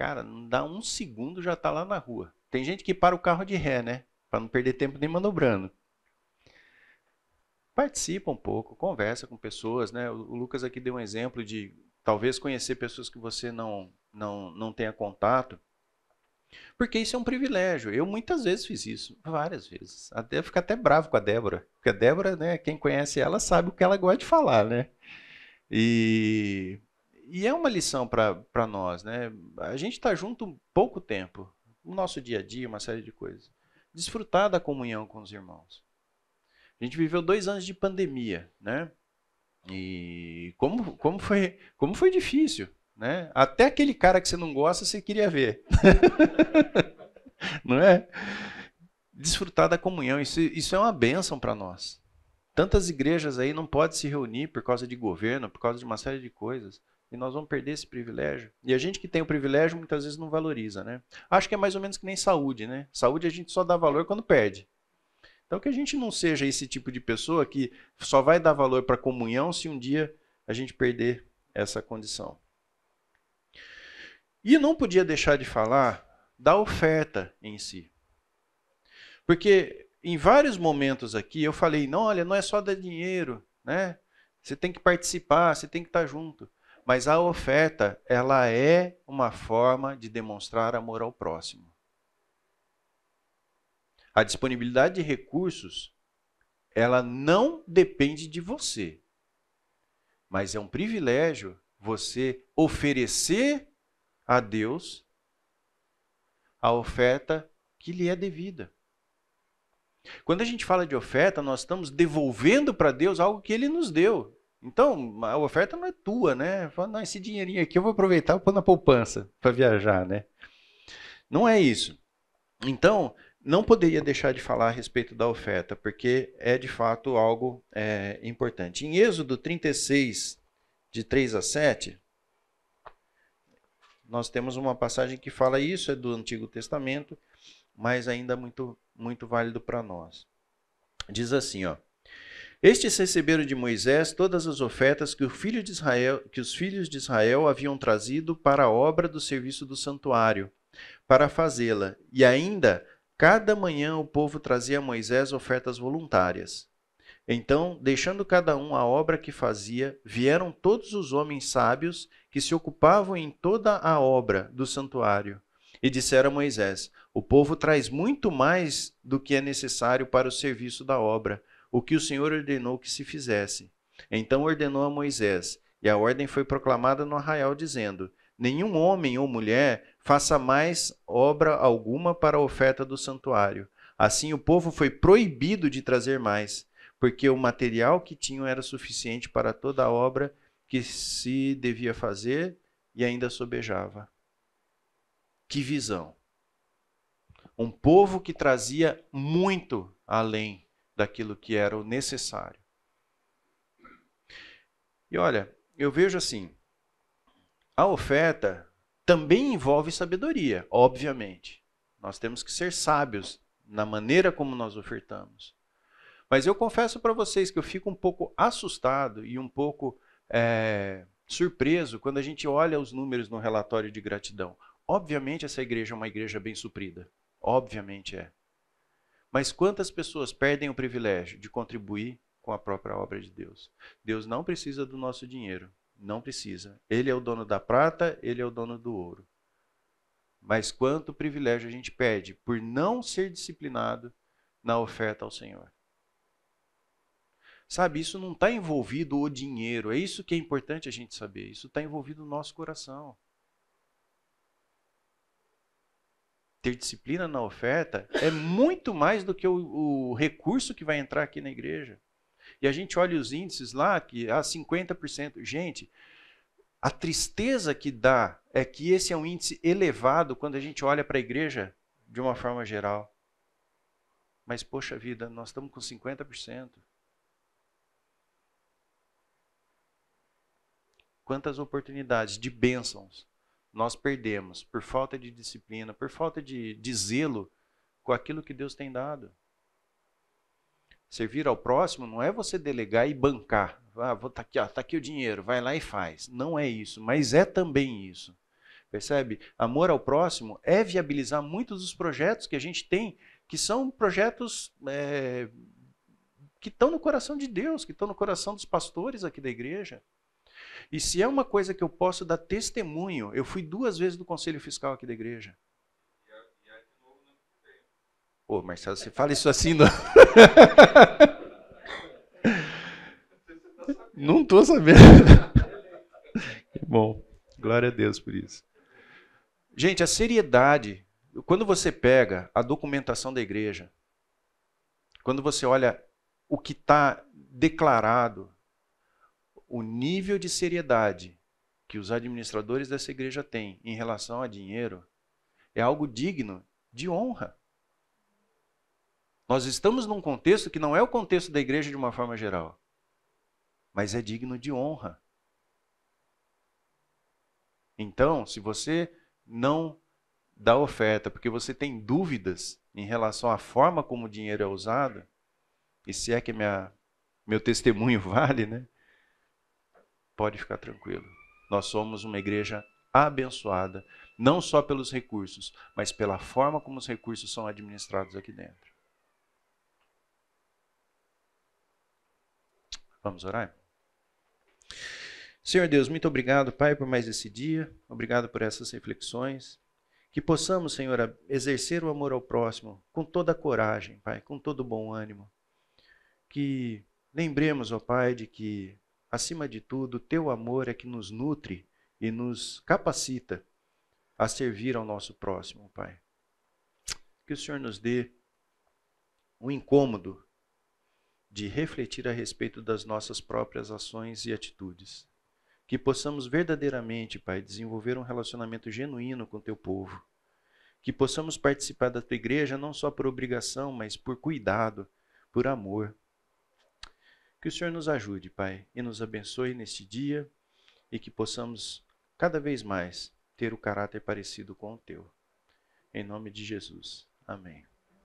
[SPEAKER 1] Cara, não dá um segundo já tá lá na rua. Tem gente que para o carro de ré, né? Para não perder tempo nem manobrando. Participa um pouco, conversa com pessoas, né? O Lucas aqui deu um exemplo de talvez conhecer pessoas que você não não não tenha contato. Porque isso é um privilégio. Eu muitas vezes fiz isso, várias vezes. Até eu fico até bravo com a Débora, porque a Débora, né, quem conhece ela sabe o que ela gosta de falar, né? E e é uma lição para nós, né? A gente está junto pouco tempo, o nosso dia a dia, uma série de coisas. Desfrutar da comunhão com os irmãos. A gente viveu dois anos de pandemia, né? E como, como, foi, como foi difícil, né? Até aquele cara que você não gosta, você queria ver. <laughs> não é? Desfrutar da comunhão, isso, isso é uma bênção para nós. Tantas igrejas aí não podem se reunir por causa de governo, por causa de uma série de coisas. E nós vamos perder esse privilégio. E a gente que tem o privilégio muitas vezes não valoriza, né? Acho que é mais ou menos que nem saúde, né? Saúde a gente só dá valor quando perde. Então que a gente não seja esse tipo de pessoa que só vai dar valor para comunhão se um dia a gente perder essa condição. E não podia deixar de falar da oferta em si. Porque em vários momentos aqui eu falei, não, olha, não é só dar dinheiro, né? Você tem que participar, você tem que estar tá junto. Mas a oferta, ela é uma forma de demonstrar amor ao próximo. A disponibilidade de recursos, ela não depende de você. Mas é um privilégio você oferecer a Deus a oferta que lhe é devida. Quando a gente fala de oferta, nós estamos devolvendo para Deus algo que ele nos deu. Então, a oferta não é tua, né? Fala, não, esse dinheirinho aqui eu vou aproveitar e pôr na poupança para viajar, né? Não é isso. Então, não poderia deixar de falar a respeito da oferta, porque é de fato algo é, importante. Em Êxodo 36, de 3 a 7, nós temos uma passagem que fala isso, é do Antigo Testamento, mas ainda muito, muito válido para nós. Diz assim, ó. Estes receberam de Moisés todas as ofertas que, filho Israel, que, os filhos de Israel haviam trazido para a obra do serviço do santuário, para fazê-la, e ainda cada manhã o povo trazia a Moisés ofertas voluntárias. Então, deixando cada um a obra que fazia, vieram todos os homens sábios que se ocupavam em toda a obra do santuário. E disseram a Moisés: O povo traz muito mais do que é necessário para o serviço da obra o que o Senhor ordenou que se fizesse. Então ordenou a Moisés, e a ordem foi proclamada no arraial, dizendo: Nenhum homem ou mulher faça mais obra alguma para a oferta do santuário. Assim, o povo foi proibido de trazer mais, porque o material que tinham era suficiente para toda a obra que se devia fazer e ainda sobejava. Que visão! Um povo que trazia muito além daquilo que era o necessário. E olha, eu vejo assim: a oferta também envolve sabedoria, obviamente. Nós temos que ser sábios na maneira como nós ofertamos. Mas eu confesso para vocês que eu fico um pouco assustado e um pouco é, surpreso quando a gente olha os números no relatório de gratidão. Obviamente, essa igreja é uma igreja bem suprida. Obviamente é. Mas quantas pessoas perdem o privilégio de contribuir com a própria obra de Deus? Deus não precisa do nosso dinheiro, não precisa. Ele é o dono da prata, ele é o dono do ouro. Mas quanto privilégio a gente perde por não ser disciplinado na oferta ao Senhor. Sabe, isso não está envolvido o dinheiro, é isso que é importante a gente saber. Isso está envolvido no nosso coração. ter disciplina na oferta é muito mais do que o, o, recurso que vai entrar aqui na igreja. E a gente olha os índices lá, que há ah, 50%. Gente, a tristeza que dá é que esse é um índice elevado quando a gente olha para a igreja de uma forma geral. Mas, poxa vida, nós estamos com 50%. Quantas oportunidades de bênçãos nós perdemos por falta de disciplina, por falta de, de zelo com aquilo que Deus tem dado. Servir ao próximo não é você delegar e bancar. Ah, vou tá aqui, ó, tá aqui o dinheiro, vai lá e faz. Não é isso, mas é também isso. Percebe? Amor ao próximo é viabilizar muitos dos projetos que a gente tem, que são projetos é, que estão no coração de Deus, que estão no coração dos pastores aqui da igreja. E se é uma coisa que eu posso dar testemunho, eu fui duas vezes do Conselho Fiscal aqui da igreja. Ô, oh, Marcelo, você fala isso assim? Não, <laughs> não sabendo. <laughs> Que bom. Glória a Deus por isso. Gente, a seriedade. Quando você pega a documentação da igreja, quando você olha o que está declarado, o nível de seriedade que os administradores dessa igreja têm em relação a dinheiro é algo digno de honra. Nós estamos num contexto que não é o contexto da igreja de uma forma geral, mas é digno de honra. Então, se você não dá oferta porque você tem dúvidas em relação à forma como o dinheiro é usado, e se é que minha, meu testemunho <laughs> vale, né? Pode ficar tranquilo. Nós somos uma igreja abençoada, não só pelos recursos, mas pela forma como os recursos são administrados aqui dentro. Vamos orar? Senhor Deus, muito obrigado, Pai, por mais esse dia, obrigado por essas reflexões. Que possamos, Senhor, exercer o amor ao próximo com toda a coragem, Pai, com todo o bom ânimo. Que lembremos, ó Pai, de que Acima de tudo, teu amor é que nos nutre e nos capacita a servir ao nosso próximo, Pai. Que o Senhor nos dê um incômodo de refletir a respeito das nossas próprias ações e atitudes. Que possamos verdadeiramente, Pai, desenvolver um relacionamento genuíno com teu povo. Que possamos participar da tua igreja não só por obrigação, mas por cuidado, por amor que o Senhor nos ajude, Pai, e nos abençoe neste dia e que possamos cada vez mais ter o caráter parecido com o teu. Em nome de Jesus. Amém.